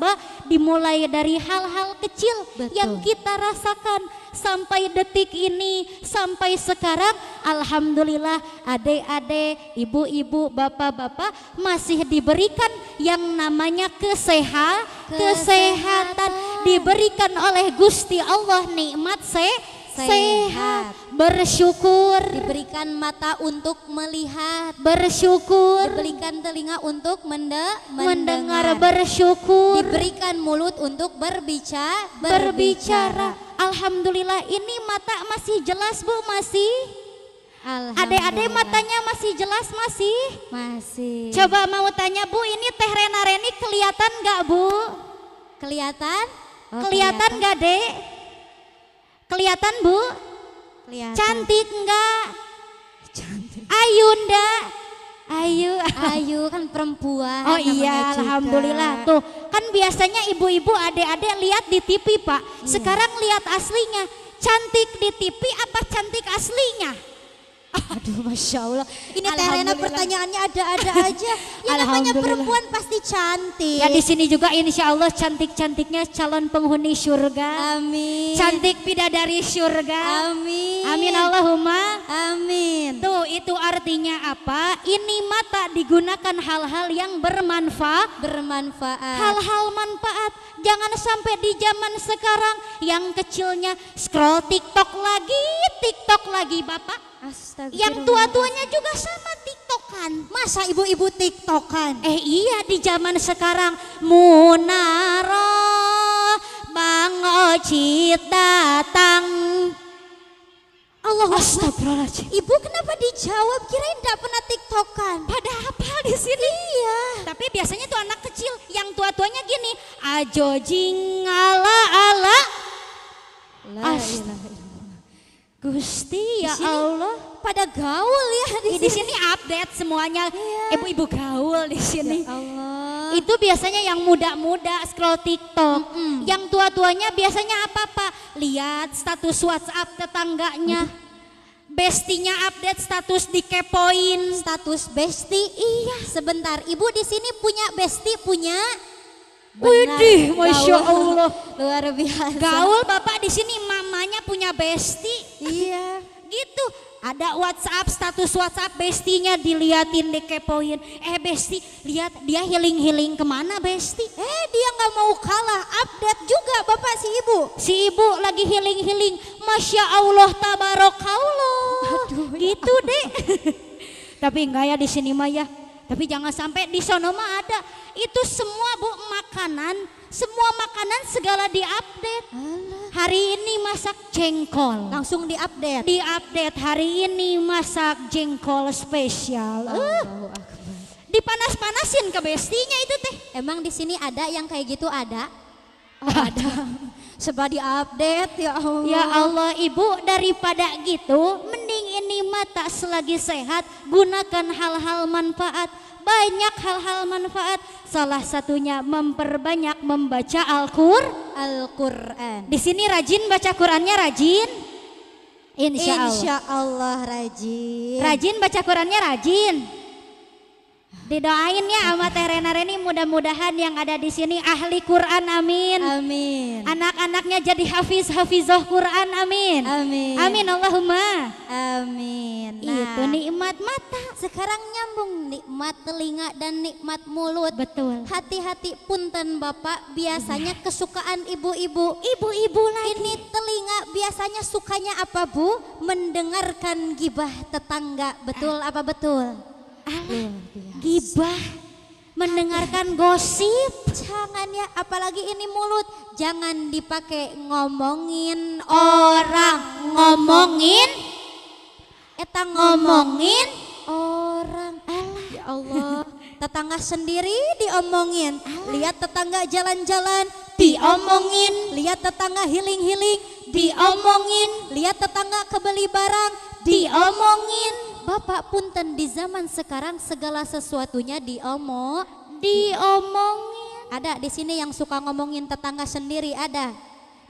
dimulai dari hal-hal kecil Betul. yang kita rasakan sampai detik ini sampai sekarang alhamdulillah adik-adik, ibu-ibu, bapak-bapak masih diberikan yang namanya keseha, kesehatan. kesehatan diberikan oleh Gusti Allah nikmat se sehat. sehat bersyukur diberikan mata untuk melihat bersyukur diberikan telinga untuk mende mendengar, mendengar bersyukur diberikan mulut untuk berbicara berbicara alhamdulillah ini mata masih jelas Bu masih adek-adek matanya masih jelas masih? Masih. Coba mau tanya Bu, ini Teh Rena Reni kelihatan nggak Bu? Kelihatan? Oh, kelihatan nggak Dek? Kelihatan Bu? Kelihatan. Cantik enggak? Cantik. Ayu enggak? Ayu, Ayu kan perempuan. Oh iya, juga. alhamdulillah. Tuh, kan biasanya ibu-ibu adik-adik lihat di TV, Pak. Iya. Sekarang lihat aslinya. Cantik di TV apa cantik aslinya? Aduh Masya Allah. Ini Terena pertanyaannya ada-ada aja. Ya namanya perempuan pasti cantik. Ya di sini juga insya Allah cantik-cantiknya calon penghuni syurga. Amin. Cantik bidadari syurga. Amin. Amin Allahumma. Amin. Tuh itu artinya apa? Ini mata digunakan hal-hal yang bermanfaat. Bermanfaat. Hal-hal manfaat. Jangan sampai di zaman sekarang yang kecilnya scroll TikTok lagi, TikTok lagi Bapak. Yang tua-tuanya juga sama tiktokan. Masa ibu-ibu tiktokan? Eh iya di zaman sekarang Munaro Bang Ocit datang. Allah Astagfirullahaladzim. Ibu kenapa dijawab? Kirain tidak pernah tiktokan. Pada apa di sini. Iya. Tapi biasanya tuh anak kecil yang tua-tuanya gini. Ajo jing ala ala. Astagfirullah. Gusti ya Allah pada gaul ya di iya, sini. Di sini update semuanya. Iya. Ibu-ibu ya. gaul di sini. Ya Itu biasanya yang muda-muda scroll TikTok. Mm -hmm. Yang tua-tuanya biasanya apa, Pak? Lihat status WhatsApp tetangganya. Bestinya update status di dikepoin. Status besti? Iya. Sebentar, Ibu di sini punya besti punya? Widih, Masya Allah. Luar biasa. Gaul Bapak di sini mamanya punya besti. Iya. gitu. Ada WhatsApp, status WhatsApp bestinya diliatin, dikepoin. Eh besti, lihat dia healing-healing kemana besti? Eh dia nggak mau kalah, update juga Bapak si Ibu. Si Ibu lagi healing-healing, Masya Allah, tabarokallah. Aduh, ya gitu deh. Tapi enggak ya di sini mah ya. Tapi jangan sampai di Sonoma ada. Itu semua Bu makanan, semua makanan segala diupdate. Hari ini masak jengkol. Langsung diupdate. Diupdate hari ini masak jengkol spesial. Oh, uh. Dipanas-panasin ke bestinya itu teh. Emang di sini ada yang kayak gitu ada? Oh, ada. Sebab diupdate ya, ya Allah. Ya Allah, Ibu daripada gitu ini mata selagi sehat gunakan hal-hal manfaat banyak hal-hal manfaat salah satunya memperbanyak membaca Al-Qur Al-Qur'an di sini rajin baca Qur'annya rajin Insya Allah. Insya Allah rajin rajin baca Qur'annya rajin Didoain ya sama Teh Rena Reni mudah-mudahan yang ada di sini ahli Quran amin. Amin. Anak-anaknya jadi hafiz hafizoh Quran amin. Amin. Amin Allahumma. Amin. Nah, itu nikmat mata. Sekarang nyambung nikmat telinga dan nikmat mulut. Betul. Hati-hati punten Bapak biasanya ya. kesukaan ibu-ibu. Ibu-ibu lagi. Ini telinga biasanya sukanya apa Bu? Mendengarkan gibah tetangga. Betul ah. apa betul? ah, gibah, mendengarkan gosip. Jangan ya, apalagi ini mulut. Jangan dipakai ngomongin orang, ngomongin eta ngomongin orang. Allah Ya Allah, tetangga sendiri diomongin. Lihat tetangga jalan-jalan diomongin. Lihat tetangga healing-healing diomongin. Lihat tetangga kebeli barang diomongin Bapak punten di zaman sekarang segala sesuatunya diomong diomongin. Ada di sini yang suka ngomongin tetangga sendiri ada.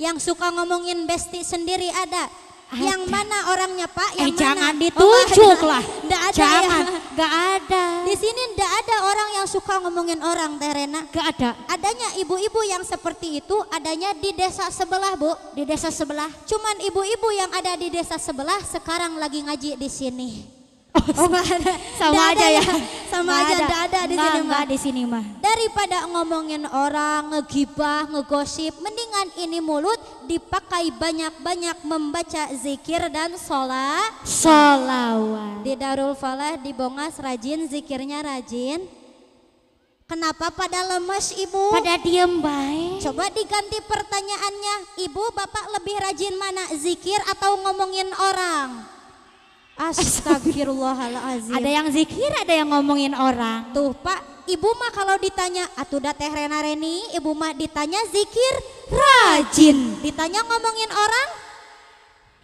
Yang suka ngomongin besti sendiri ada. Ada. Yang mana orangnya Pak? Yang eh, mana? jangan ditunjuk oh, lah. Enggak ada. Jangan, enggak ya. ada. Di sini enggak ada orang yang suka ngomongin orang, Teh Rena. Enggak ada. Adanya ibu-ibu yang seperti itu adanya di desa sebelah, Bu. Di desa sebelah. Cuman ibu-ibu yang ada di desa sebelah sekarang lagi ngaji di sini. Oh, ada. Sama dada ya. aja ya. Sama aja ada. ada di sini mah. di sini mah. Daripada ngomongin orang, ngegibah, ngegosip, mendingan ini mulut dipakai banyak-banyak membaca zikir dan sholat. Sholawat. Di Darul Falah di Bongas rajin, zikirnya rajin. Kenapa pada lemes ibu? Pada diem baik. Coba diganti pertanyaannya. Ibu bapak lebih rajin mana zikir atau ngomongin orang? Astagfirullahalazim. Ada yang zikir, ada yang ngomongin orang. Tuh Pak, Ibu mah kalau ditanya, atuh dah teh Rena Reni, Ibu mah ditanya zikir rajin. Ditanya ngomongin orang,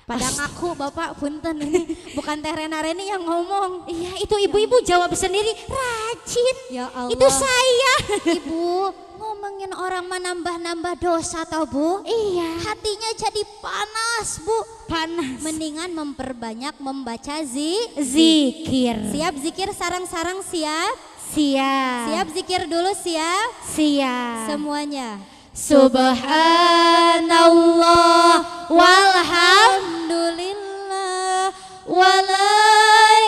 pada ngaku Bapak punten ini bukan Teh Rena Reni yang ngomong. Iya, itu ibu-ibu jawab sendiri rajin. Ya Allah. Itu saya. Ibu, ngomongin orang menambah-nambah dosa tau Bu? Iya. Hatinya jadi panas, Bu. Panas. Mendingan memperbanyak membaca zi zikir. Siap zikir sarang-sarang siap? Siap. Siap zikir dulu siap? Siap. Semuanya. Subhanallah walhamdulillah wala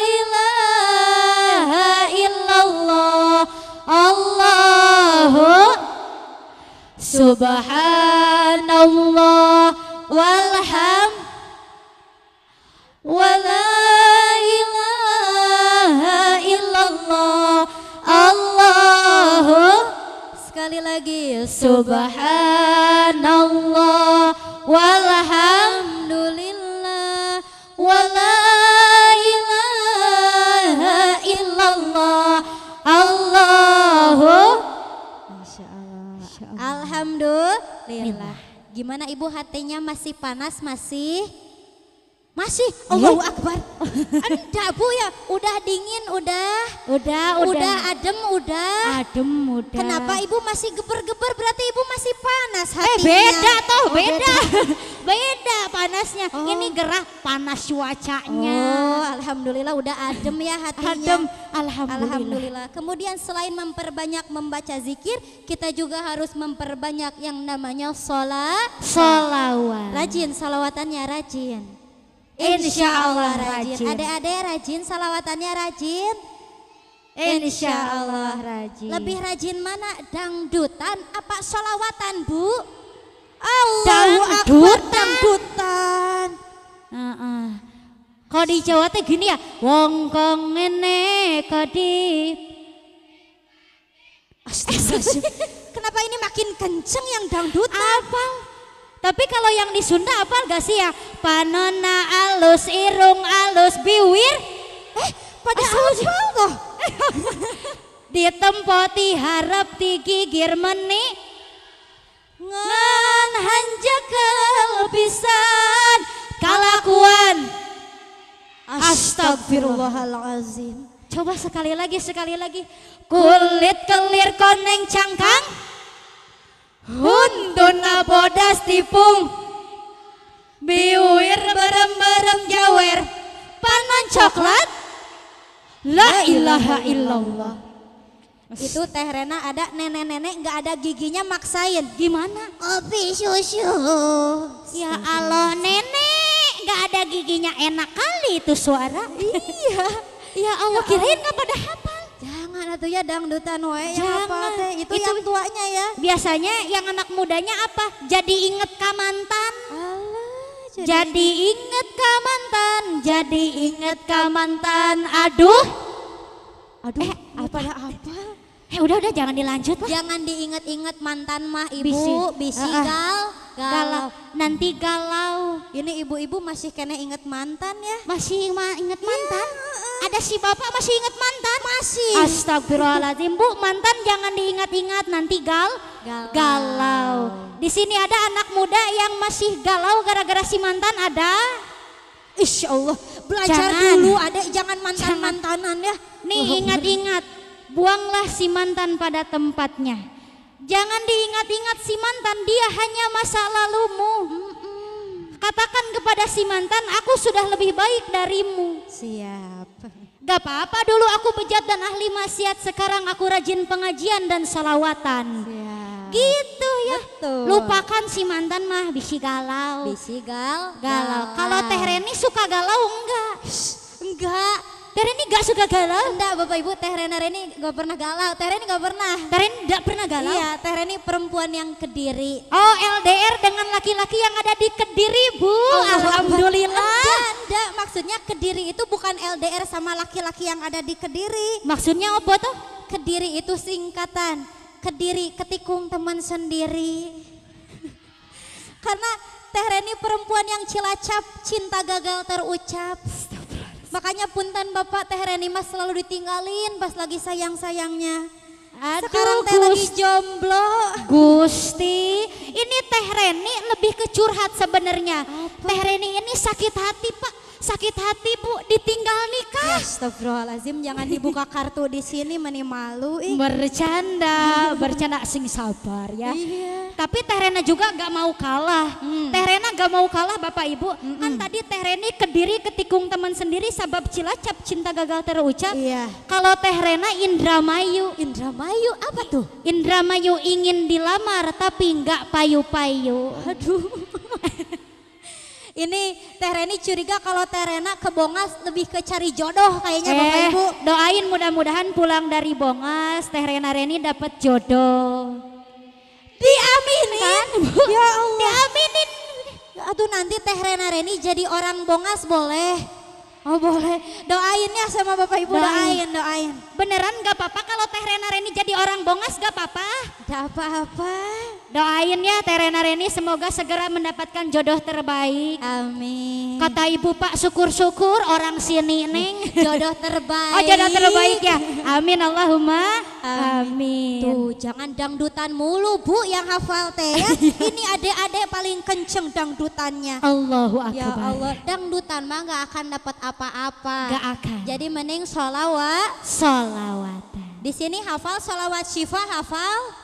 ilaha illallah Allahu Subhanallah walham wala lagi Subhanallah Walhamdulillah Wala ilaha illallah Allahu Masya Allah. Masya Allah. Alhamdulillah Gimana ibu hatinya masih panas masih masih iya. Allahu ya. Akbar. Enggak Bu ya, udah dingin, udah. Udah, udah. Udah adem, udah. Adem, udah. Kenapa Ibu masih geber-geber? Berarti Ibu masih panas eh, hatinya. Eh, beda toh, oh, beda. beda. beda panasnya. Oh. Ini gerah panas cuacanya. Oh, alhamdulillah udah adem ya hatinya. Adem, alhamdulillah. Alhamdulillah. Kemudian selain memperbanyak membaca zikir, kita juga harus memperbanyak yang namanya sholat. Salawat. Rajin salawatannya rajin. Insya Allah rajin. Adik-adik ya, rajin, salawatannya rajin. Insya Allah rajin. Lebih rajin mana dangdutan apa solawatan bu? Allah dangdutan. dangdutan. Uh -uh. Kau di Jawa teh gini ya, wong kong ngene kadip. Astaga, kenapa ini makin kenceng yang dangdutan? Apa? Tapi kalau yang di Sunda apa gak sih ya? Panona alus, irung alus, biwir. Eh, pada alus tempat tempoti harap digigir meni. Ngan hanja kelebihan kalakuan. Astagfirullahalazim. Coba sekali lagi, sekali lagi. Kulit kelir koneng cangkang. Hundun bodas tipung Biwir berem-berem jawer Panon coklat La ilaha illallah Itu teh Rena ada nenek-nenek nggak ada giginya maksain Gimana? Kopi susu Ya Allah nenek nggak ada giginya enak kali itu suara Iya Ya Allah ya kirain nggak pada apa Jangan atau ya dangdutan wae yang ya, apa teh itu, itu, yang tuanya ya. Biasanya yang anak mudanya apa? Jadi inget ka mantan. jadi, jadi inget ka mantan, jadi inget ka mantan. Aduh. Aduh, eh, apa apa? Eh udah udah jangan dilanjut lah. Jangan diinget-inget mantan mah ibu, bisi, bisi gal, galau. Nanti galau. Ini ibu-ibu masih kena inget mantan ya? Masih ma inget iya, mantan? Uh, Ada si bapak masih inget mantan? Masih. Astagfirullahaladzim bu, mantan jangan diingat-ingat nanti gal, galau. galau. Di sini ada anak muda yang masih galau gara-gara si mantan ada? Insya Allah belajar jangan. dulu ada jangan mantan-mantanan ya. Nih oh, ingat-ingat buanglah si mantan pada tempatnya. Jangan diingat-ingat si mantan, dia hanya masa lalumu. Katakan kepada si mantan, aku sudah lebih baik darimu. Siap. Gak apa-apa dulu aku bejat dan ahli maksiat, sekarang aku rajin pengajian dan salawatan. Siap. Gitu ya. Betul. Lupakan si mantan mah bisi galau. Bisi gal galau. galau. Kalau Teh Reni suka galau enggak? enggak. Tereni gak suka galau? Enggak Bapak Ibu, Teh Rena Reni gak pernah galau. Teh Reni gak pernah. Teh Reni gak pernah galau? Iya, Teh Reni perempuan yang kediri. Oh LDR dengan laki-laki yang ada di kediri Bu. Oh, Alhamdulillah. Enggak, enggak, maksudnya kediri itu bukan LDR sama laki-laki yang ada di kediri. Maksudnya apa tuh? Kediri itu singkatan. Kediri ketikung teman sendiri. Karena Teh Reni perempuan yang cilacap, cinta gagal terucap. Makanya punten Bapak Teh reni mas selalu ditinggalin pas lagi sayang-sayangnya. Aduh, Sekarang Teh lagi jomblo. Gusti, ini Teh Reni lebih kecurhat sebenarnya. Teh Reni ini sakit hati Pak sakit hati Bu ditinggal nikah. Ya, astagfirullahaladzim jangan dibuka kartu di sini meni malu. Ih. Bercanda, bercanda sing sabar ya. Iya. Tapi Teh Rena juga gak mau kalah. Hmm. Teh Rena gak mau kalah Bapak Ibu. Mm Kan tadi Teh Reni kediri ketikung teman sendiri sabab cilacap cinta gagal terucap. Iya. Kalau Teh Rena Indramayu. Indramayu apa tuh? Indramayu ingin dilamar tapi nggak payu-payu. Aduh. Ini Teh Reni curiga kalau Teh Rena ke Bongas lebih ke cari jodoh kayaknya eh, Bapak Ibu. Doain mudah-mudahan pulang dari Bongas Teh Rena Reni dapat jodoh. Diaminin. Kan? Ya Allah. Diaminin. Aduh nanti Teh Rena Reni jadi orang Bongas boleh. Oh boleh, doain ya sama Bapak Ibu. Doain, doain. doain. Beneran gak apa-apa kalau Teh Rena Reni jadi orang bongas gak apa-apa? Gak apa-apa. Doain ya Terena Reni semoga segera mendapatkan jodoh terbaik. Amin. Kata ibu pak syukur-syukur orang sini neng. Jodoh terbaik. Oh jodoh terbaik ya. Amin Allahumma. Amin. Amin. Tuh jangan dangdutan mulu bu yang hafal teh ya. Ini adek-adek paling kenceng dangdutannya. Allahu ya Akbar. Ya Allah dangdutan mah gak akan dapat apa-apa. Gak akan. Jadi mending solawat. Solawatan. Di sini hafal solawat syifa hafal.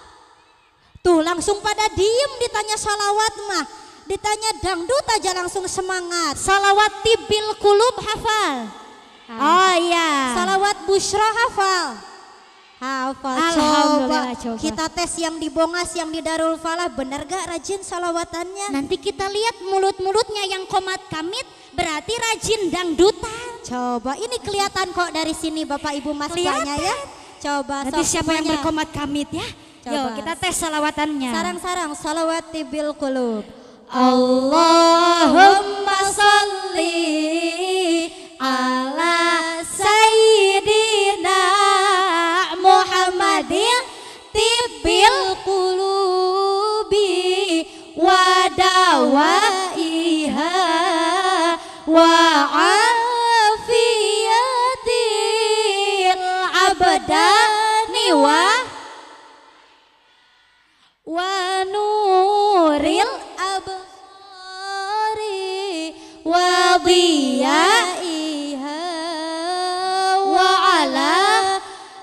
Tuh langsung pada diem ditanya salawat mah. Ditanya dangdut aja langsung semangat. Salawat tibil kulub hafal. Ah. Oh iya. Salawat busro hafal. Hafal. Coba. coba. Kita tes yang di Bongas, yang di Darul Falah. Bener gak rajin salawatannya? Nanti kita lihat mulut-mulutnya yang komat kamit berarti rajin dangdutan. Coba ini kelihatan kok dari sini Bapak Ibu Mas ya. Coba Nanti siapa yang berkomat kamit ya? Syabas. Yo, kita tes salawatannya. Sarang-sarang salawati bil kulub. Allahumma salli ala sayyidina Muhammadin tibil kulubi wa dawaiha wa afiyatil abdani wa wa nuril absari wa dhiyaiha wa ala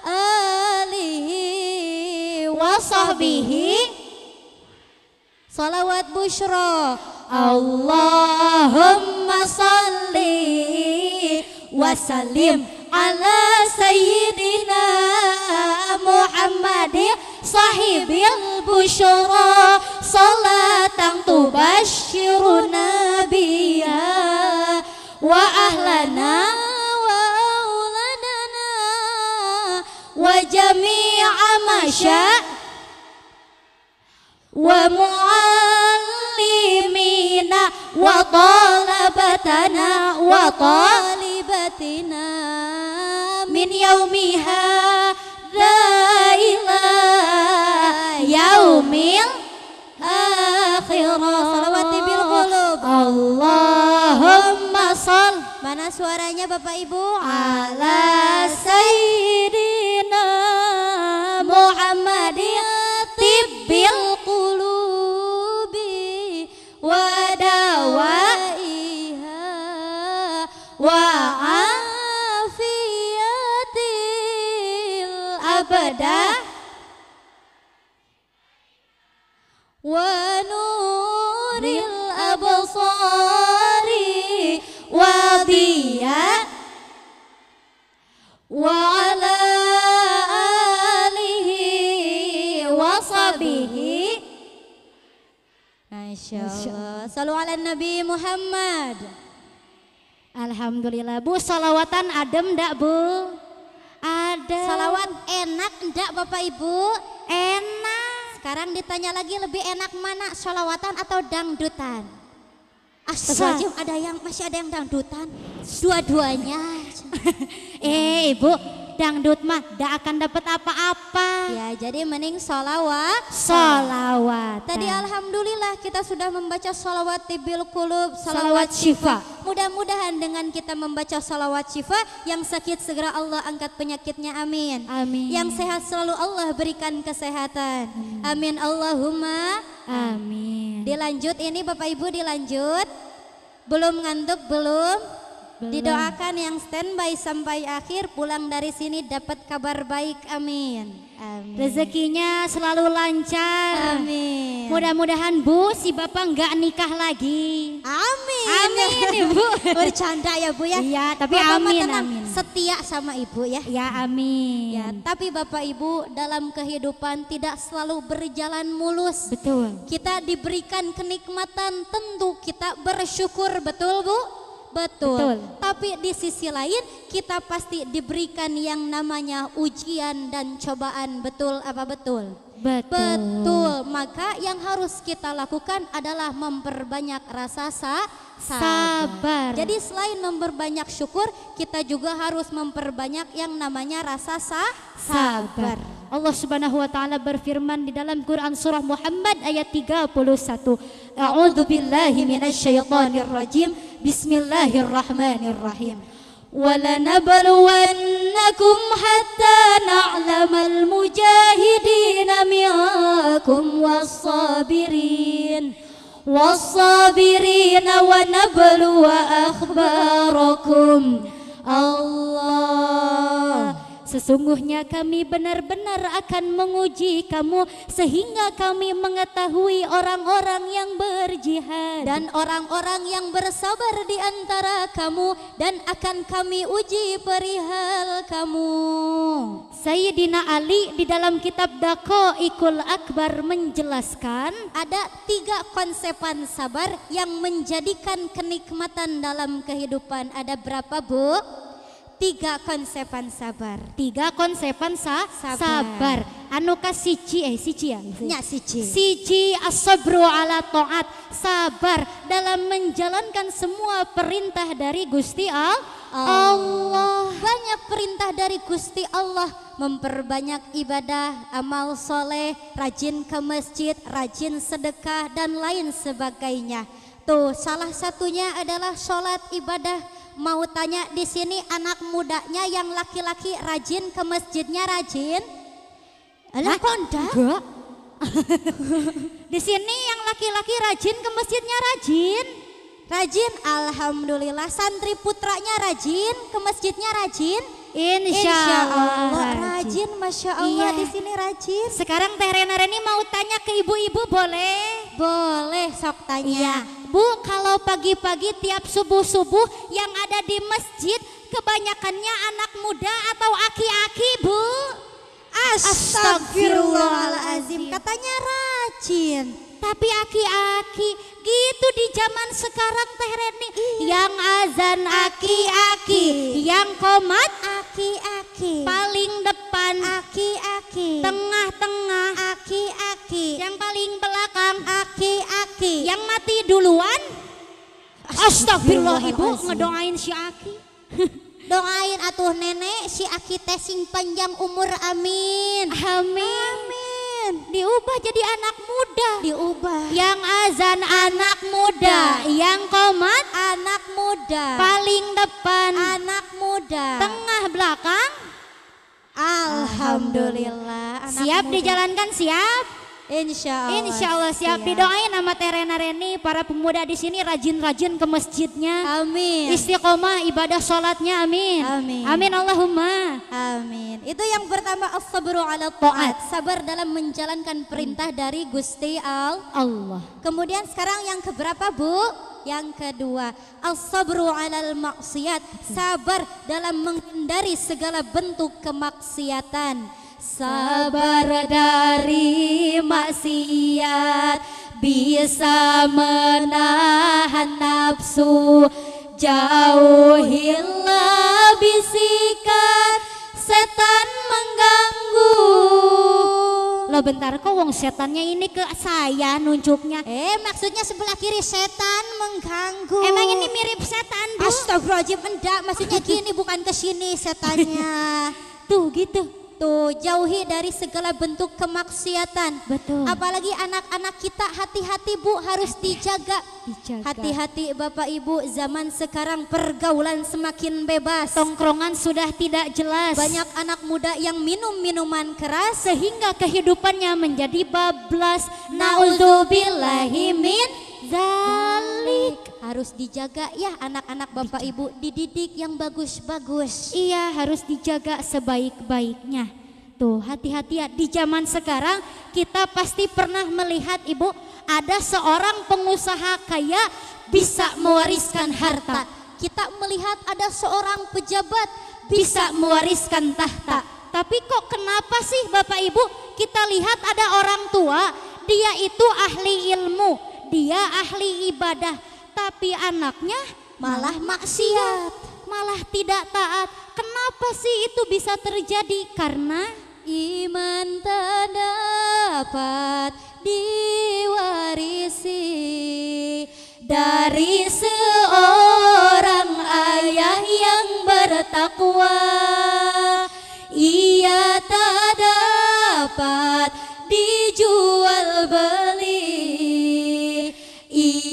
alihi wa sahbihi salawat busyra Allahumma salli wa sallim ala sayyidina Muhammadin صاحب البشرى صلاة تبشر نبيا وأهلنا وأولادنا وجميع شاء ومعلمينا وطالبتنا وطالبتنا من يومها Allah salawati bil qulub Allahumma sal mana suaranya Bapak Ibu ala sayyidi وعلى آله وصحبه ما شاء الله صلوا على النبي محمد Alhamdulillah Bu salawatan adem ndak Bu? Ada. Salawat enak ndak Bapak Ibu? Enak. Sekarang ditanya lagi lebih enak mana salawatan atau dangdutan? Astagfirullahaladzim, ada yang masih ada yang dangdutan. Dua-duanya. eh, Ibu, dangdut mah gak akan dapat apa-apa. Ya, jadi mending solawat. Solawat. Tadi alhamdulillah kita sudah membaca solawat tibil kulub, solawat syifa. Mudah-mudahan dengan kita membaca solawat syifa, yang sakit segera Allah angkat penyakitnya, amin. Amin. Yang sehat selalu Allah berikan kesehatan. Amin. amin. Allahumma. Amin. Dilanjut ini Bapak Ibu dilanjut. Belum ngantuk belum? Didoakan yang standby sampai akhir pulang dari sini dapat kabar baik. Amin. Amin. Rezekinya selalu lancar. Amin. Mudah-mudahan Bu si Bapak nggak nikah lagi. Amin. Amin Ibu. Bercanda ya Bu ya. Iya, tapi Bapak amin tenang, amin. Setia sama Ibu ya. Ya, amin. Ya, tapi Bapak Ibu dalam kehidupan tidak selalu berjalan mulus. Betul. Kita diberikan kenikmatan, tentu kita bersyukur, betul Bu? betul. betul. Tapi di sisi lain kita pasti diberikan yang namanya ujian dan cobaan, betul apa betul? Betul. Betul. Maka yang harus kita lakukan adalah memperbanyak rasa sa sabar. sabar. Jadi selain memperbanyak syukur, kita juga harus memperbanyak yang namanya rasa sa sabar. Allah Subhanahu wa taala berfirman di dalam Quran surah Muhammad ayat 31. A'udzubillahi minasyaitonirrajim. بسم الله الرحمن الرحيم ولنبلونكم حتى نعلم المجاهدين منكم والصابرين والصابرين ونبلو أخباركم الله Sesungguhnya kami benar-benar akan menguji kamu sehingga kami mengetahui orang-orang yang berjihad dan orang-orang yang bersabar di antara kamu dan akan kami uji perihal kamu. Sayyidina Ali di dalam kitab Dako Ikul Akbar menjelaskan ada tiga konsepan sabar yang menjadikan kenikmatan dalam kehidupan. Ada berapa bu? tiga konsepan sabar tiga konsepan sa sabar, sabar. anu siji eh siji ya nya siji siji asabru ala taat sabar dalam menjalankan semua perintah dari Gusti Allah. Allah banyak perintah dari Gusti Allah memperbanyak ibadah amal soleh rajin ke masjid rajin sedekah dan lain sebagainya tuh salah satunya adalah sholat ibadah mau tanya di sini anak mudanya yang laki-laki rajin ke masjidnya rajin? Lah kok Enggak. di sini yang laki-laki rajin ke masjidnya rajin? Rajin, alhamdulillah santri putranya rajin, ke masjidnya rajin. Insya, Allah, rajin. rajin, masya Allah iya. di sini rajin. Sekarang Teh Rena Reni mau tanya ke ibu-ibu boleh? Boleh, sok tanya. Iya. Bu, kalau pagi-pagi tiap subuh-subuh yang ada di masjid kebanyakannya anak muda atau aki-aki, Bu? Astagfirullahaladzim, katanya rajin. Tapi aki-aki gitu di zaman sekarang Teh Reni. Iya. Yang azan aki-aki, yang komat aki-aki. Paling depan aki-aki. Tengah-tengah aki-aki. Yang paling belakang aki-aki. Yang mati duluan Astagfirullah ibu ngedoain si Aki. Doain atuh nenek si Aki teh sing panjang umur amin. Amin. amin diubah jadi anak muda diubah yang azan anak muda ya. yang komat anak muda paling depan anak muda tengah belakang Alhamdulillah, Alhamdulillah. siap muda. dijalankan siap Insya Allah. Insya Allah siap. siap. Didoain sama Terena Reni, para pemuda di sini rajin-rajin ke masjidnya. Amin. Istiqomah ibadah sholatnya, amin. Amin. Amin Allahumma. Amin. Itu yang pertama as-sabru ala taat, sabar dalam menjalankan perintah hmm. dari Gusti Al Allah. Kemudian sekarang yang keberapa Bu? Yang kedua, as-sabru alal maksiat, sabar dalam menghindari segala bentuk kemaksiatan. Sabar dari maksiat Bisa menahan nafsu Jauhilah bisikan Setan mengganggu Lo bentar kok wong setannya ini ke saya nunjuknya Eh maksudnya sebelah kiri setan mengganggu Emang ini mirip setan bu? Astagfirullahaladzim enggak maksudnya gini bukan ke sini setannya Tuh gitu jauhi dari segala bentuk kemaksiatan. Betul. Apalagi anak-anak kita hati-hati Bu harus hati, dijaga. Dijaga. Hati-hati Bapak Ibu zaman sekarang pergaulan semakin bebas. Tongkrongan sudah tidak jelas. Banyak anak muda yang minum minuman keras sehingga kehidupannya menjadi bablas. Nauzubillahi min zalik harus dijaga ya anak-anak Bapak Ibu dididik yang bagus-bagus. Iya, harus dijaga sebaik-baiknya. Tuh, hati-hati ya di zaman sekarang kita pasti pernah melihat Ibu ada seorang pengusaha kaya bisa mewariskan harta. Kita melihat ada seorang pejabat bisa mewariskan tahta. Tapi kok kenapa sih Bapak Ibu kita lihat ada orang tua dia itu ahli ilmu, dia ahli ibadah, tapi anaknya malah maksiat, malah tidak taat. Kenapa sih itu bisa terjadi? Karena iman tak dapat diwarisi dari seorang ayah yang bertakwa. Ia tak dapat dijual beli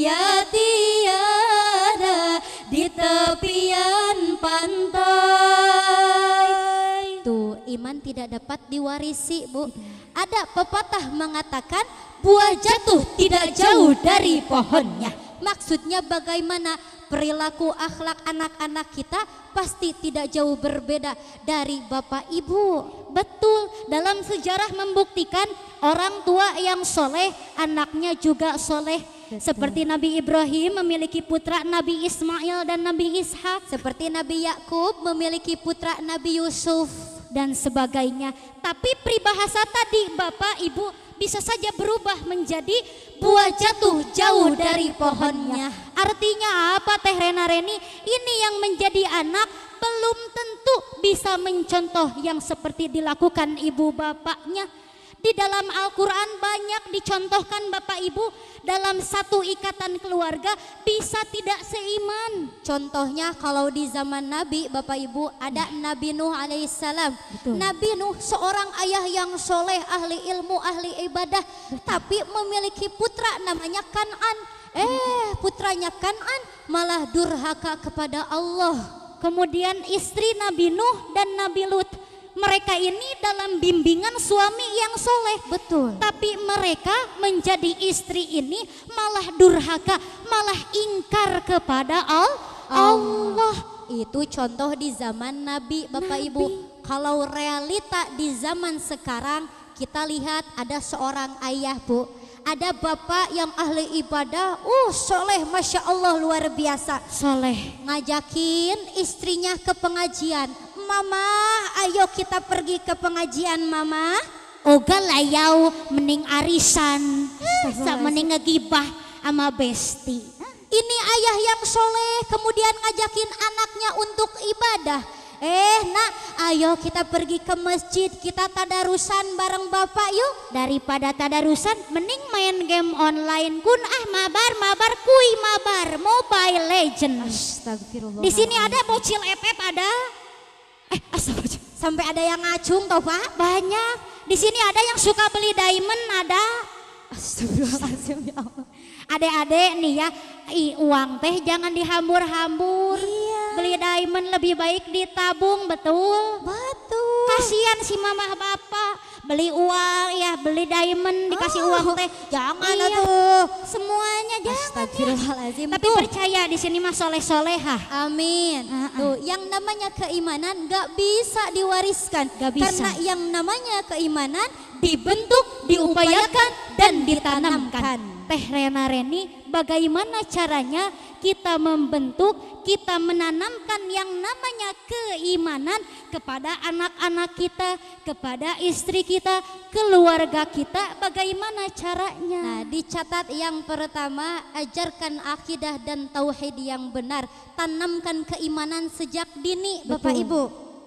ia tiada di tepian pantai. Tuh, iman tidak dapat diwarisi, Bu. Ada pepatah mengatakan buah jatuh tidak jauh dari pohonnya. Maksudnya bagaimana perilaku akhlak anak-anak kita pasti tidak jauh berbeda dari bapak ibu. Betul, dalam sejarah membuktikan orang tua yang soleh, anaknya juga soleh seperti Nabi Ibrahim memiliki putra Nabi Ismail dan Nabi Ishak. Seperti Nabi Yakub memiliki putra Nabi Yusuf dan sebagainya. Tapi peribahasa tadi Bapak Ibu bisa saja berubah menjadi buah jatuh jauh dari pohonnya. Artinya apa Teh Rena Reni? Ini yang menjadi anak belum tentu bisa mencontoh yang seperti dilakukan ibu bapaknya di dalam Al-Quran banyak dicontohkan Bapak Ibu dalam satu ikatan keluarga bisa tidak seiman. Contohnya kalau di zaman Nabi Bapak Ibu ada Nabi Nuh alaihissalam. Nabi Nuh seorang ayah yang soleh, ahli ilmu, ahli ibadah. Betul. Tapi memiliki putra namanya Kan'an. Eh putranya Kan'an malah durhaka kepada Allah. Kemudian istri Nabi Nuh dan Nabi Lut mereka ini dalam bimbingan suami yang soleh. Betul. Tapi mereka menjadi istri ini malah durhaka, malah ingkar kepada Allah. Allah. Itu contoh di zaman Nabi, Bapak Nabi. Ibu. Kalau realita di zaman sekarang kita lihat ada seorang ayah bu ada bapak yang ahli ibadah, uh soleh, masya Allah luar biasa. Soleh. Ngajakin istrinya ke pengajian, mama ayo kita pergi ke pengajian mama oga layau mening arisan hmm, mening ngegibah sama besti ini ayah yang soleh kemudian ngajakin anaknya untuk ibadah Eh, nak, ayo kita pergi ke masjid, kita tadarusan bareng bapak yuk. Daripada tadarusan, mending main game online. Kun ah mabar, mabar, kui mabar, Mobile legend. Di sini ada bocil epet ada. Eh, eh sampai ada yang ngacung toh Pak? Banyak. Di sini ada yang suka beli diamond, ada. Astagfirullahaladzim ya Allah. Adek-adek nih ya, i, uang teh jangan dihambur-hambur. Iya. Beli diamond lebih baik ditabung, betul? Betul. Kasihan si mamah bapak beli uang ya beli diamond dikasih oh, uang teh jangan iya. tuh semuanya jangan ya. tapi percaya di sini mas soleh soleha amin uh -uh. tuh yang namanya keimanan gak bisa diwariskan gak bisa. karena yang namanya keimanan dibentuk diupayakan dan ditanamkan teh Rena Reni bagaimana caranya kita membentuk, kita menanamkan yang namanya keimanan kepada anak-anak kita, kepada istri kita, keluarga kita, bagaimana caranya? Nah, dicatat yang pertama, ajarkan akidah dan tauhid yang benar, tanamkan keimanan sejak dini, Betul. Bapak Ibu.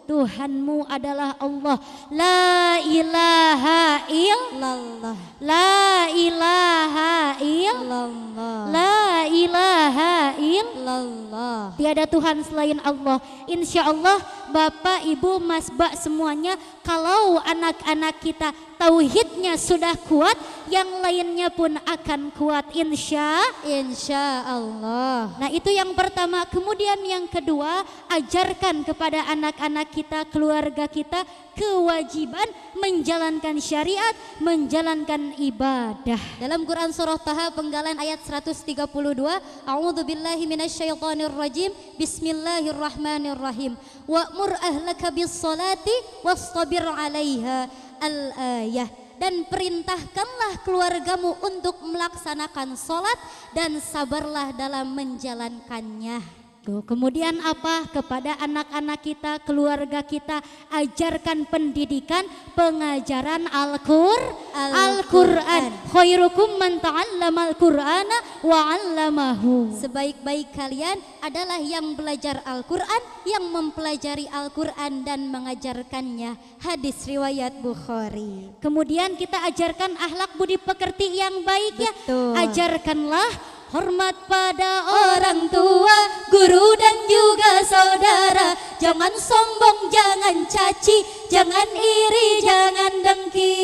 Tuhanmu adalah Allah. La ilaha illallah. La ilaha illallah. La ilaha illallah. Tiada Tuhan selain Allah. Insya Allah bapak, ibu, mas, bak semuanya kalau anak-anak kita tauhidnya sudah kuat, yang lainnya pun akan kuat insya insya Allah. Nah, itu yang pertama. Kemudian yang kedua, ajarkan kepada anak-anak kita, keluarga kita kewajiban menjalankan syariat, menjalankan ibadah. Dalam Quran surah Taha penggalan ayat 132, "A'udhu billahi minasyaitonir rajim. Bismillahirrahmanirrahim. Wa'mur ahlaka bis salati wastabir 'alaiha. Al-ayah dan perintahkanlah keluargamu untuk melaksanakan sholat dan sabarlah dalam menjalankannya. Tuh, kemudian apa? Kepada anak-anak kita, keluarga kita, ajarkan pendidikan, pengajaran al quran al Al Khairukum man ta'allama Al-Qur'ana wa 'allamahu. Sebaik-baik kalian adalah yang belajar Al-Qur'an, yang mempelajari Al-Qur'an dan mengajarkannya. Hadis riwayat Bukhari. Kemudian kita ajarkan ahlak budi pekerti yang baik ya. Betul. ya. Ajarkanlah Hormat pada orang tua, guru dan juga saudara Jangan sombong, jangan caci, jangan iri, jangan dengki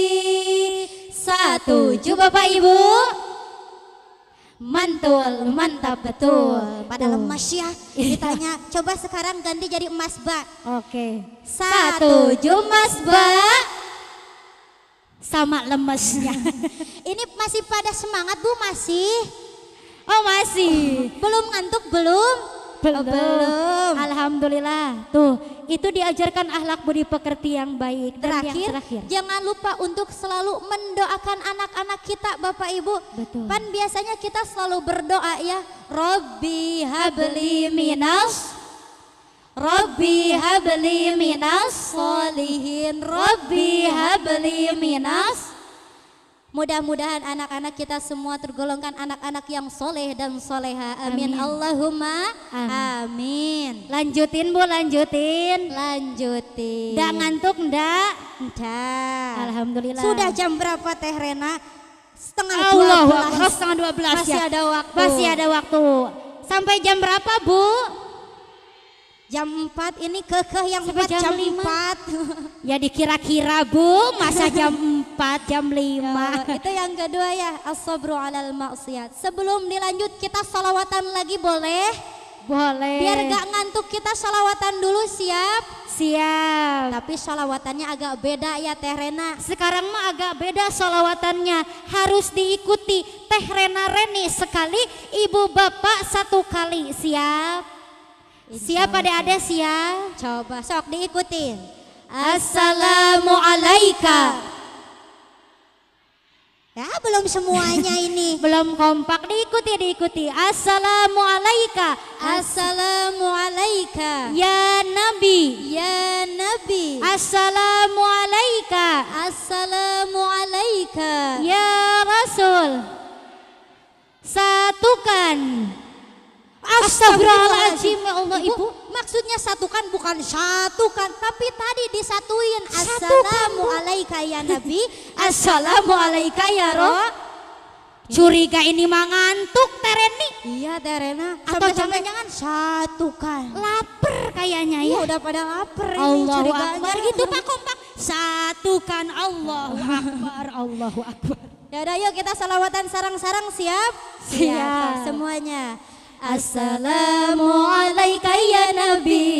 Satu, coba Bapak Ibu Mantul, mantap betul. Padahal lemas ya ditanya. Coba sekarang ganti jadi emas bak. Oke. Satu, emas bak. Sama lemesnya. Ini masih pada semangat Bu masih? Oh masih. Belum ngantuk belum? Belum. Oh, belum. Alhamdulillah. Tuh, itu diajarkan ahlak budi pekerti yang baik. Dan terakhir, yang terakhir, jangan lupa untuk selalu mendoakan anak-anak kita Bapak Ibu. Betul. Pan biasanya kita selalu berdoa ya. Robbi habli minas Robbi habli minas solihin Robbi habli minas Mudah-mudahan anak-anak kita semua tergolongkan anak-anak yang soleh dan soleha. Amin. amin. Allahumma amin. amin. Lanjutin Bu, lanjutin. Lanjutin. Tidak ngantuk ndak? Ndak. Alhamdulillah. Sudah jam berapa Teh Rena? Setengah Allah, 12. setengah 12 Masih ya. ada waktu. Masih ada waktu. Sampai jam berapa Bu? Jam empat ini kekeh yang Sampai 4 jam, jam ya dikira-kira Bu, masa jam 4, jam lima Ya, itu yang kedua ya, as-sabru 'alal maksiat. Sebelum dilanjut kita salawatan lagi boleh? Boleh. Biar gak ngantuk kita salawatan dulu siap? Siap. Tapi salawatannya agak beda ya Teh Rena. Sekarang mah agak beda salawatannya. Harus diikuti Teh Rena Reni sekali, Ibu Bapak satu kali. Siap? Siapa siap ada-ada siap? Coba sok diikutin. Assalamualaikum. Ya belum semuanya ini. belum kompak diikuti diikuti. assalamualaikum assalamualaikum Ya Nabi. Ya Nabi. assalamualaikum assalamualaikum Ya Rasul. Satukan. Astagfirullahaladzim ya Allah Ibu. Ibu maksudnya satukan bukan satukan tapi tadi disatuin assalamu alaika ya nabi assalamu alaika ya roh curiga ini mah ngantuk Tereni iya Terena atau jangan-jangan satukan lapar kayaknya ya, iya, udah pada lapar ini curiga Akbar gitu Pak Kompak satukan Allah. Akbar Allahu Akbar ya udah yuk kita salawatan sarang-sarang siap, siap. semuanya Assalamualaikum ya Nabi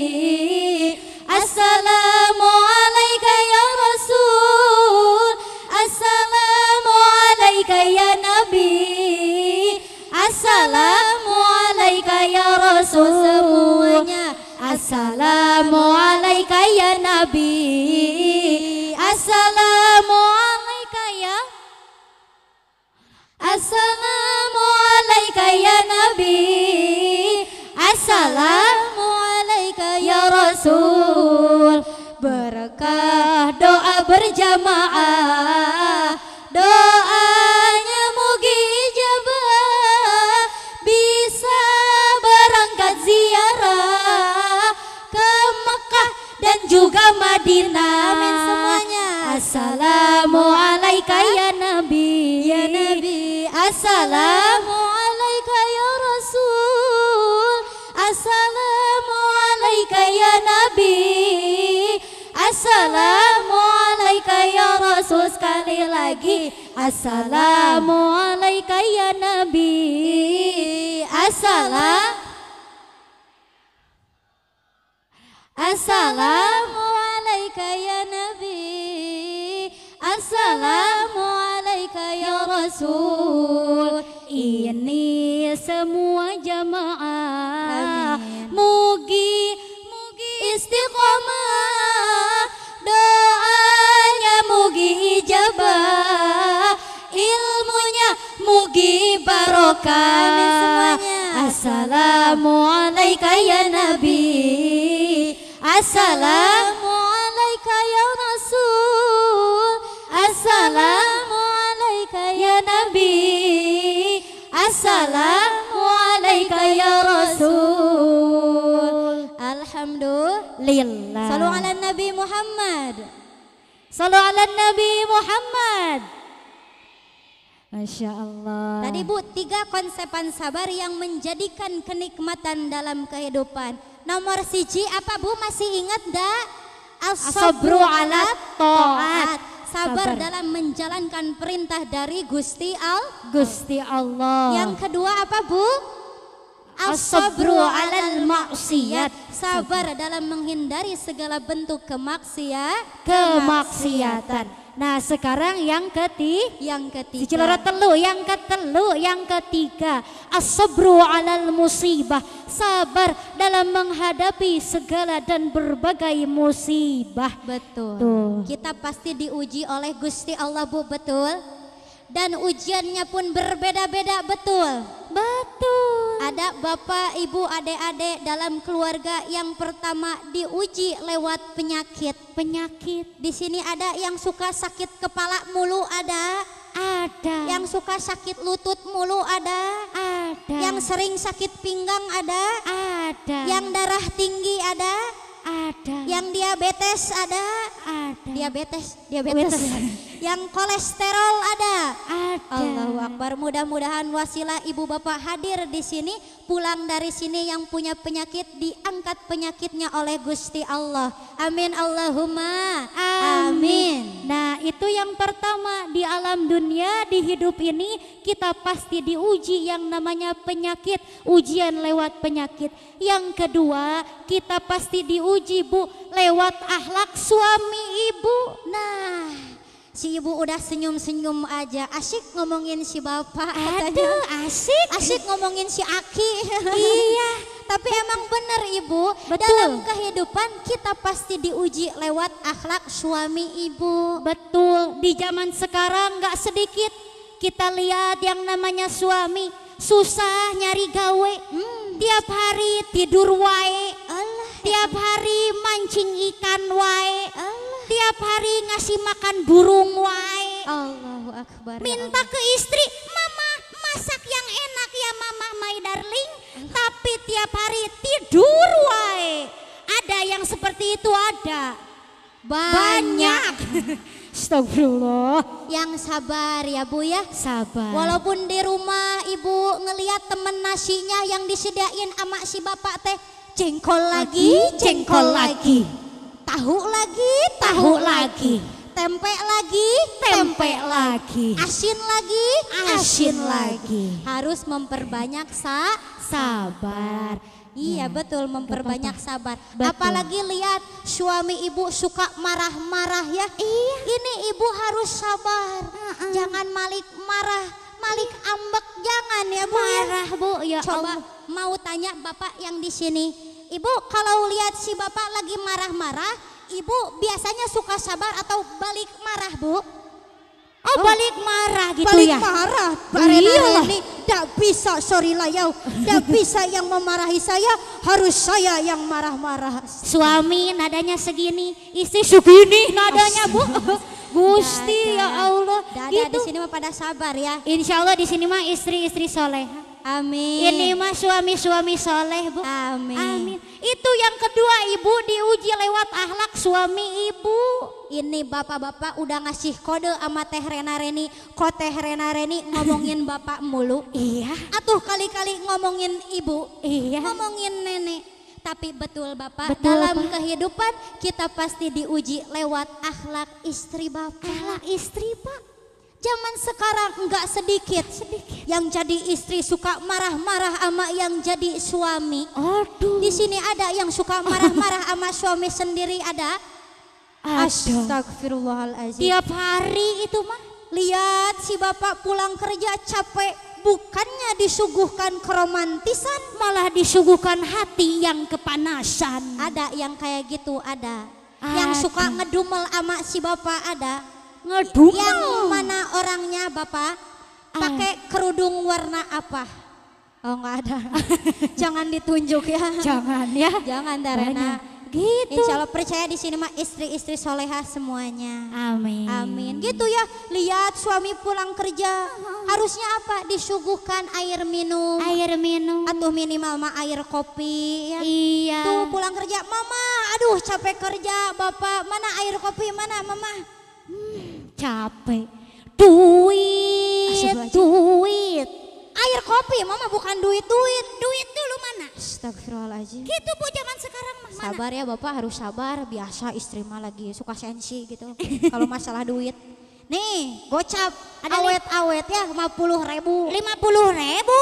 Assalamualaikum ya Rasul Assalamualaikum ya Nabi Assalamualaikum ya Rasul semuanya Assalamualaikum ya Nabi Assalamualaikum. ya alaika ya Nabi Assalamu alaika ya Rasul Berkah doa berjamaah Doanya mugi ijabah Bisa berangkat ziarah Ke Mekah dan juga Madinah Amin semuanya Assalamu alaika ya Nabi Ya Nabi Assalamu Nabi Assalamualaikum ya Rasul sekali lagi Assalamualaikum ya Nabi Assalam Assalamualaikum ya Nabi Assalamualaikum ya Rasul Ini semua jamaah istiqomah doanya mugi ijabah ilmunya mugi barokah Assalamualaikum ya Nabi Assalamualaikum ya Rasul Assalamualaikum ya Nabi Assalamualaikum rasulillah Salam ala Nabi Muhammad Salam ala Nabi Muhammad Masya Allah. Tadi Bu, tiga konsepan sabar yang menjadikan kenikmatan dalam kehidupan. Nomor siji apa Bu masih ingat gak asobru alat ala sabar dalam menjalankan perintah dari Gusti Al Gusti Allah. Yang kedua apa Bu? As-sabru alal maksiat Sabar dalam menghindari segala bentuk kemaksiat. Kemaksiatan. Nah sekarang yang ketiga yang ketiga Cicilora telu yang ketelu yang ketiga As-sabru alal musibah sabar dalam menghadapi segala dan berbagai musibah betul Tuh. kita pasti diuji oleh Gusti Allah Bu betul dan ujiannya pun berbeda-beda betul. Betul. Ada bapak, ibu, adik-adik dalam keluarga yang pertama diuji lewat penyakit. Penyakit. Di sini ada yang suka sakit kepala mulu ada. Ada. Yang suka sakit lutut mulu ada. Ada. Yang sering sakit pinggang ada. Ada. Yang darah tinggi ada. Ada. Yang diabetes ada. Ada. Diabetes, diabetes. diabetes yang kolesterol ada. Ada. Allahu Akbar. Mudah-mudahan wasilah ibu bapak hadir di sini, pulang dari sini yang punya penyakit diangkat penyakitnya oleh Gusti Allah. Amin Allahumma. Amin. Nah, itu yang pertama di alam dunia di hidup ini kita pasti diuji yang namanya penyakit, ujian lewat penyakit. Yang kedua, kita pasti diuji Bu lewat akhlak suami ibu. Nah, Si ibu udah senyum-senyum aja. Asik ngomongin si bapak Aduh, katanya. asik. Asik ngomongin si Aki. Iya. Tapi emang bener ibu, Betul. dalam kehidupan kita pasti diuji lewat akhlak suami ibu. Betul, di zaman sekarang gak sedikit kita lihat yang namanya suami susah nyari gawe. Hmm. Tiap hari tidur wae, Allah. tiap hari mancing ikan wae. Allah tiap hari ngasih makan burung wae. Allahu Akbar. Ya Minta ke istri, mama masak yang enak ya mama my darling. Tapi tiap hari tidur wae. Ada yang seperti itu ada. Banyak. Astagfirullah. Yang sabar ya Bu ya. Sabar. Walaupun di rumah Ibu ngeliat temen nasinya yang disediain sama si Bapak teh jengkol lagi, lagi jengkol, lagi. Tahu lagi, tahu, tahu lagi. Tempe lagi, tempe, lagi. Asin lagi, asin, lagi. Harus memperbanyak sa sabar. Iya ya. betul memperbanyak betul. sabar. Betul. Apalagi lihat suami ibu suka marah-marah ya. Iya. Ini ibu harus sabar. Uh -uh. Jangan malik marah, malik ambek jangan ya bu. Ya. Marah bu ya. Coba Allah. mau tanya bapak yang di sini Ibu kalau lihat si bapak lagi marah-marah, ibu biasanya suka sabar atau balik marah bu? Oh, oh balik marah gitu balik ya? Balik marah, Barena iya ini tidak bisa, sorry lah ya, tidak bisa yang memarahi saya, harus saya yang marah-marah. Suami nadanya segini, istri segini nadanya bu. Gusti ya Allah. Dada, di gitu. sini mah pada sabar ya. Insya Allah di sini mah istri-istri soleh. Amin. Ini mah suami-suami soleh, Bu. Amin. Amin. Itu yang kedua, Ibu diuji lewat akhlak suami Ibu. Ini bapak-bapak udah ngasih kode sama Teh Rena Reni. Kok Teh Rena Reni ngomongin bapak mulu? Iya. Atuh kali-kali ngomongin Ibu. Iya. Ngomongin Nenek. Tapi betul Bapak, betul, dalam Bapak. kehidupan kita pasti diuji lewat akhlak istri Bapak. Akhlak istri Pak. Zaman sekarang enggak sedikit. sedikit. Yang jadi istri suka marah-marah sama yang jadi suami. Aduh. Di sini ada yang suka marah-marah sama suami sendiri ada? Astagfirullahalazim. Tiap hari itu mah lihat si bapak pulang kerja capek bukannya disuguhkan keromantisan malah disuguhkan hati yang kepanasan ada yang kayak gitu ada, Aduh. yang suka ngedumel sama si bapak ada Ngedumel. Yang mana orangnya Bapak? Ah. Pakai kerudung warna apa? Oh enggak ada. Jangan ditunjuk ya. Jangan ya. Jangan Darena. gitu. Insya Allah percaya di sini mah istri-istri soleha semuanya. Amin. Amin. Gitu ya. Lihat suami pulang kerja harusnya apa? Disuguhkan air minum. Air minum. Atau minimal mah air kopi. Ya. Iya. Tuh pulang kerja, mama. Aduh capek kerja, bapak. Mana air kopi? Mana mama? capek duit duit air kopi mama bukan duit duit duit dulu mana Astagfirullahaladzim gitu bu zaman sekarang mah mana? sabar ya bapak harus sabar biasa istri mah lagi suka sensi gitu kalau masalah duit nih gocap ada awet nih. awet ya lima puluh ribu lima puluh ribu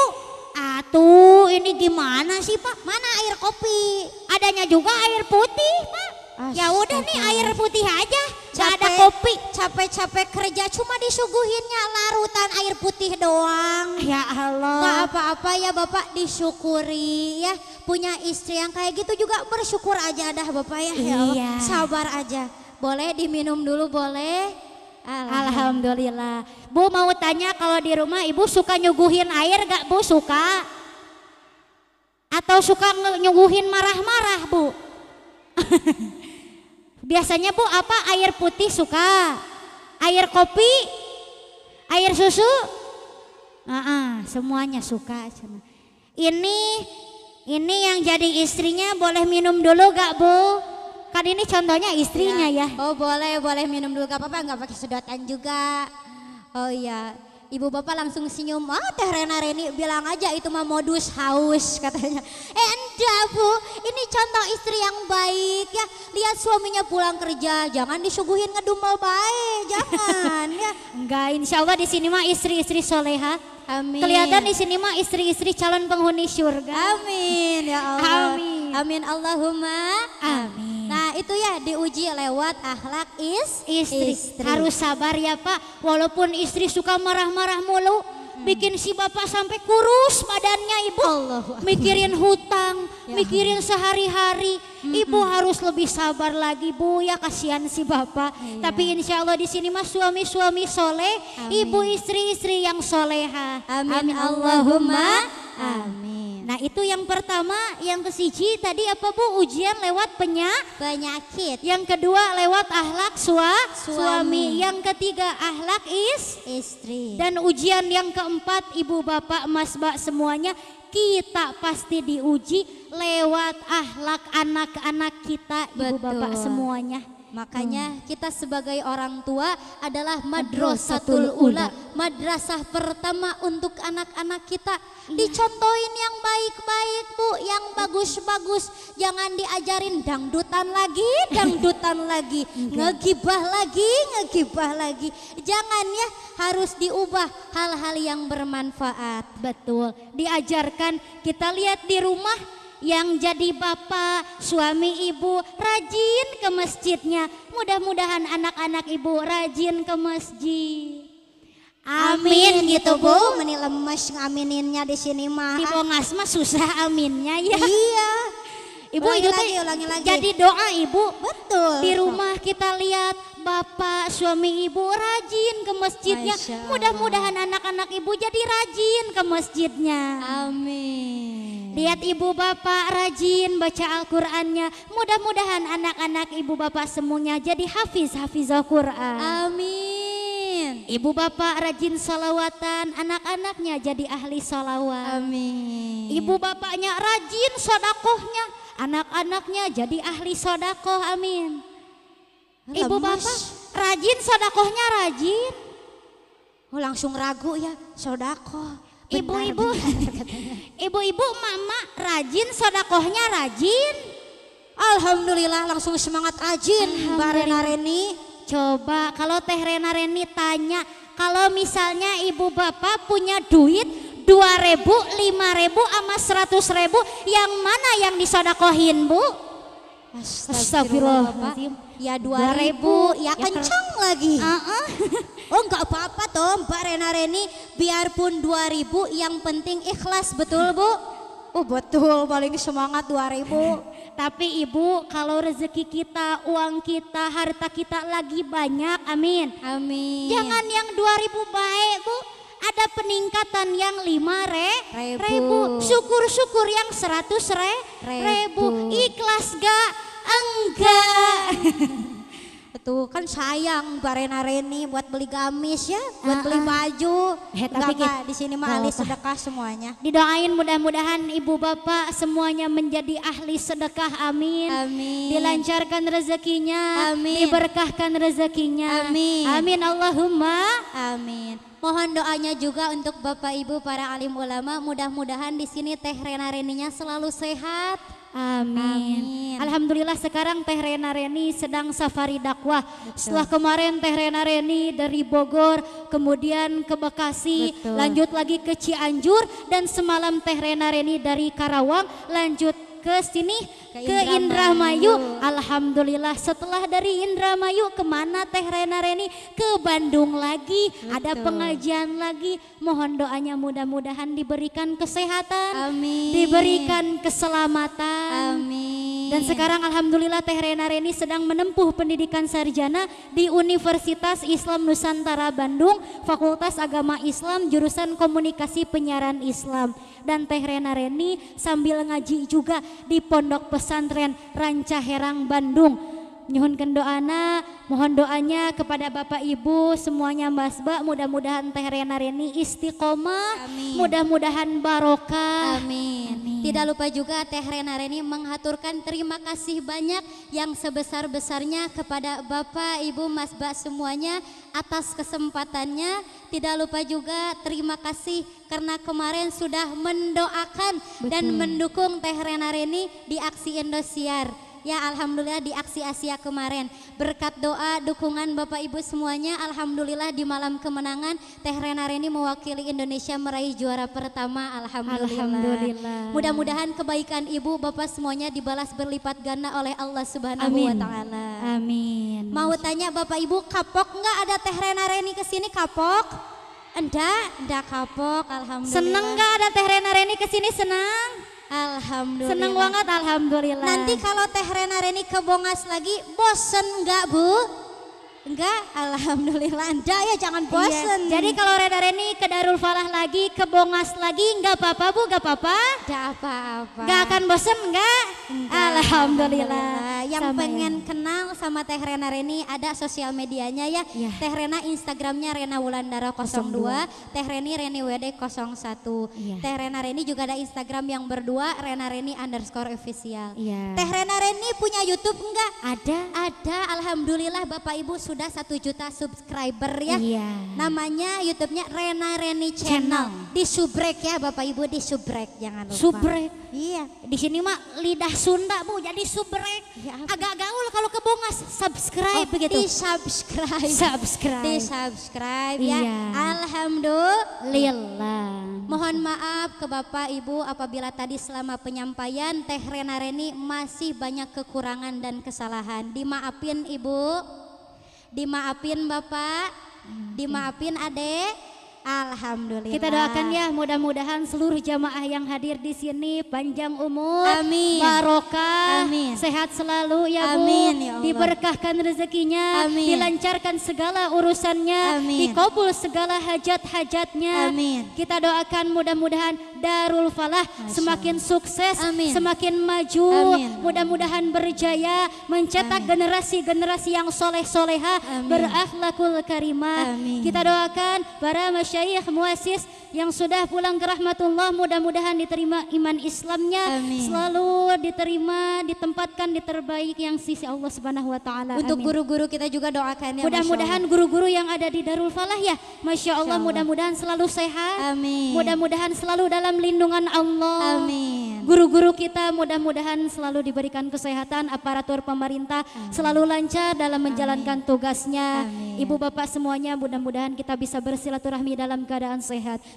atuh ini gimana sih pak mana air kopi adanya juga air putih pak Ya udah nih air putih aja, capek, ada kopi. Capek-capek kerja cuma disuguhinnya larutan air putih doang. Ya Allah. Gak apa-apa ya Bapak disyukuri ya. Punya istri yang kayak gitu juga bersyukur aja dah Bapak ya. ya iya. Ya Sabar aja. Boleh diminum dulu boleh. Alhamdulillah. Alhamdulillah. Bu mau tanya kalau di rumah ibu suka nyuguhin air gak bu suka? Atau suka nyuguhin marah-marah bu? Biasanya Bu apa air putih suka? Air kopi? Air susu? Uh -uh, semuanya suka. Ini ini yang jadi istrinya boleh minum dulu gak Bu? Kan ini contohnya istrinya ya. ya. Oh boleh, boleh minum dulu gak apa-apa, gak pakai sedotan juga. Oh iya, Ibu bapak langsung senyum, ah teh Rena Reni bilang aja itu mah modus haus katanya. Eh enggak bu, ini contoh istri yang baik ya. Lihat suaminya pulang kerja, jangan disuguhin ngedumel baik, jangan ya. Enggak, insya Allah di sini mah istri-istri soleha Amin. Kelihatan di sini mah istri-istri calon penghuni surga. Amin ya Allah. Amin. Amin Allahumma. Amin. Nah itu ya diuji lewat akhlak is istri. istri. Harus sabar ya Pak. Walaupun istri suka marah-marah mulu, Hmm. bikin si bapak sampai kurus badannya ibu Allah. mikirin hutang ya. mikirin sehari-hari -hmm. ibu harus lebih sabar lagi bu ya kasihan si bapak ya. tapi insya Allah di sini mas suami-suami soleh Amin. ibu istri-istri yang soleha Amin. Amin. Allahumma Amin. Nah itu yang pertama, yang kesiji tadi apa Bu? Ujian lewat penyak? Penyakit. Yang kedua lewat ahlak sua? Suami. suami. Yang ketiga ahlak is? Istri. Dan ujian yang keempat ibu bapak mas bak semuanya kita pasti diuji lewat ahlak anak-anak kita Betul. ibu bapak semuanya. Makanya hmm. kita sebagai orang tua adalah madrasatul ula, madrasah pertama untuk anak-anak kita. Ya. Dicontohin yang baik-baik, Bu, yang bagus-bagus. Jangan diajarin dangdutan lagi, dangdutan lagi, ngegibah lagi, ngegibah lagi. Jangan ya, harus diubah hal-hal yang bermanfaat. Betul. Diajarkan kita lihat di rumah yang jadi bapak, suami ibu rajin ke masjidnya. Mudah-mudahan anak-anak ibu rajin ke masjid. Amin, amin gitu bu, meni lemes ngamininnya di sini mah. Di Bongas mah susah aminnya ya. Iya. Ibu itu lagi, ulangi lagi. jadi doa ibu. Betul. Di rumah kita lihat bapak suami ibu rajin ke masjidnya. Mudah-mudahan anak-anak ibu jadi rajin ke masjidnya. Amin. Lihat ibu bapak rajin baca Al-Qur'annya. Mudah-mudahan anak-anak ibu bapak semuanya jadi hafiz hafizah Qur'an. Amin. Ibu bapak rajin salawatan, anak-anaknya jadi ahli salawat. Amin. Ibu bapaknya rajin sodakohnya, anak-anaknya jadi ahli sodakoh. Amin. Ibu bapak rajin sodakohnya rajin. Oh langsung ragu ya sodakoh. Ibu-ibu, ibu-ibu, mama rajin, sodakohnya rajin. Alhamdulillah langsung semangat rajin, Rena Reni. Coba kalau Teh Rena Reni tanya, kalau misalnya ibu bapak punya duit dua ribu, lima ribu, sama seratus ribu, yang mana yang disodakohin bu? Astagfirullah, Astagfirullah ya dua ribu, ya, ya kencang lagi. Uh -uh. Oh nggak apa-apa toh Mbak Rena Reni biarpun 2000 yang penting ikhlas betul Bu? Oh betul paling semangat 2000. Tapi ibu kalau rezeki kita, uang kita, harta kita lagi banyak amin. Amin. Jangan yang 2000 baik Bu ada peningkatan yang lima re, ribu. Syukur-syukur yang seratus re, ribu. ribu. Ikhlas gak? Enggak. Tuh kan sayang Barena Reni buat beli gamis ya, buat uh, uh. beli ah, ah. baju. Eh, tapi di sini mah ahli sedekah semuanya. Didoain mudah-mudahan ibu bapak semuanya menjadi ahli sedekah. Amin. Amin. Dilancarkan rezekinya. Amin. Diberkahkan rezekinya. Amin. Amin Allahumma. Amin. Mohon doanya juga untuk Bapak Ibu para alim ulama mudah-mudahan di sini Teh Rena Reninya selalu sehat. Amin. Amin. Alhamdulillah sekarang Teh Rena Reni sedang safari dakwah. Betul. Setelah kemarin Teh Rena Reni dari Bogor, kemudian ke Bekasi, Betul. lanjut lagi ke Cianjur dan semalam Teh Rena Reni dari Karawang lanjut ke sini ke, Indramayu. Indramayu. Alhamdulillah setelah dari Indramayu kemana Teh Rena Reni? Ke Bandung lagi, Betul. ada pengajian lagi. Mohon doanya mudah-mudahan diberikan kesehatan, Amin. diberikan keselamatan. Amin. Dan sekarang Alhamdulillah Teh Rena Reni sedang menempuh pendidikan sarjana di Universitas Islam Nusantara Bandung, Fakultas Agama Islam, jurusan Komunikasi Penyiaran Islam dan Teh Rena Reni sambil ngaji juga di Pondok Pesantren Rancaherang Bandung nyuhunkan doana, mohon doanya kepada Bapak Ibu semuanya Mas Mbak, mudah-mudahan Teh Rena Reni istiqomah, mudah-mudahan barokah. Amin. Tidak lupa juga Teh Rena Reni menghaturkan terima kasih banyak yang sebesar-besarnya kepada Bapak Ibu Mas Mbak semuanya atas kesempatannya. Tidak lupa juga terima kasih karena kemarin sudah mendoakan dan mendukung Teh Rena Reni di aksi Indosiar. Ya Alhamdulillah di aksi Asia kemarin Berkat doa, dukungan Bapak Ibu semuanya Alhamdulillah di malam kemenangan Teh Rena mewakili Indonesia meraih juara pertama Alhamdulillah, Alhamdulillah. Mudah-mudahan kebaikan Ibu Bapak semuanya dibalas berlipat ganda oleh Allah Subhanahu Amin. wa Ta'ala Amin Mau tanya Bapak Ibu kapok nggak ada Teh Rena Reni kesini kapok? Enggak, enggak kapok, alhamdulillah. Seneng nggak ada Teh Rena Reni kesini senang? Alhamdulillah. Seneng banget alhamdulillah. Nanti kalau Teh Rena Reni kebongas lagi, bosen nggak Bu? Enggak, alhamdulillah. Enggak ya, jangan iya. bosen. Iya. Jadi kalau Rena Reni ke Darul Falah lagi, ke Bongas lagi, enggak apa-apa Bu, enggak apa-apa? Enggak apa-apa. Enggak akan bosen enggak? enggak alhamdulillah. Yang sama ya. pengen ya. kenal sama Teh Rena Reni ada sosial medianya ya. ya. Teh Rena Instagramnya Rena Wulandara 02, 02. Teh Reni Reni WD 01. Ya. Teh Rena Reni juga ada Instagram yang berdua Rena Reni underscore official. Ya. Teh Rena Reni punya YouTube enggak? Ada. Ada, alhamdulillah Bapak Ibu sudah satu juta subscriber ya. Iya. Namanya YouTube-nya Rena Reni Channel. Channel. Di Subrek ya Bapak Ibu di Subrek jangan lupa. Subrek. Iya. Di sini mah lidah Sunda Bu jadi Subrek. Ya, Agak gaul kalau kebongas subscribe oh, begitu. Di subscribe. Subscribe. Di subscribe ya. Iya. Alhamdulillah. Mohon maaf ke Bapak Ibu apabila tadi selama penyampaian Teh Rena Reni masih banyak kekurangan dan kesalahan. Dimaafin Ibu. Dimaafin Bapak, dimaafin Adek. Alhamdulillah. Kita doakan ya mudah-mudahan seluruh jamaah yang hadir di sini panjang umur, amin. barokah, amin. sehat selalu ya amin, Bu. Ya Allah. Diberkahkan rezekinya, amin. dilancarkan segala urusannya, amin. dikabul segala hajat-hajatnya. Amin. Kita doakan mudah-mudahan Darul Falah Masya semakin sukses, Amin. semakin maju, mudah-mudahan berjaya mencetak generasi-generasi yang soleh-soleha berakhlakul karimah. Amin. Kita doakan para masyayikh muasis yang sudah pulang ke rahmatullah mudah-mudahan diterima iman Islamnya Amin. selalu diterima ditempatkan di terbaik yang sisi Allah Subhanahu wa taala untuk guru-guru kita juga doakan ya mudah-mudahan guru-guru yang ada di Darul Falah ya Masya Allah, mudah-mudahan selalu sehat Amin mudah-mudahan selalu dalam lindungan Allah Amin guru-guru kita mudah-mudahan selalu diberikan kesehatan aparatur pemerintah Amin. selalu lancar dalam menjalankan Amin. tugasnya Amin. ibu bapak semuanya mudah-mudahan kita bisa bersilaturahmi dalam keadaan sehat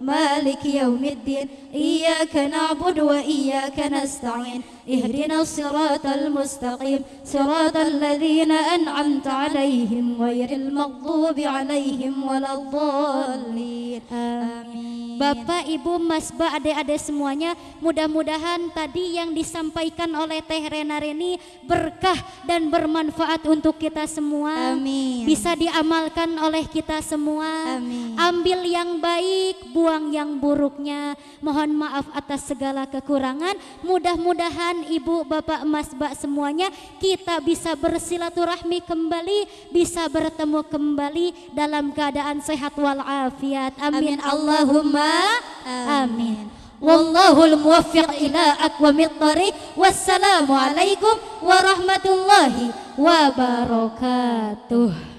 مالك يوم الدين إياك نعبد وإياك نستعين اهدنا الصراط المستقيم صراط الذين أنعمت عليهم غير المغضوب عليهم ولا الضالين آمين Bapak, Ibu, Mas Ba, Ade ade semuanya, mudah-mudahan tadi yang disampaikan oleh Teh Rena Reni berkah dan bermanfaat untuk kita semua. Amin. Bisa diamalkan oleh kita semua. Amin. Ambil yang baik, buat tuang yang buruknya. Mohon maaf atas segala kekurangan. Mudah-mudahan ibu, bapak, mas, bak semuanya kita bisa bersilaturahmi kembali, bisa bertemu kembali dalam keadaan sehat walafiat. Amin. Amin. Allahumma amin. amin. والله الموفق إلى tariq. Wassalamu والسلام عليكم ورحمة الله وبركاته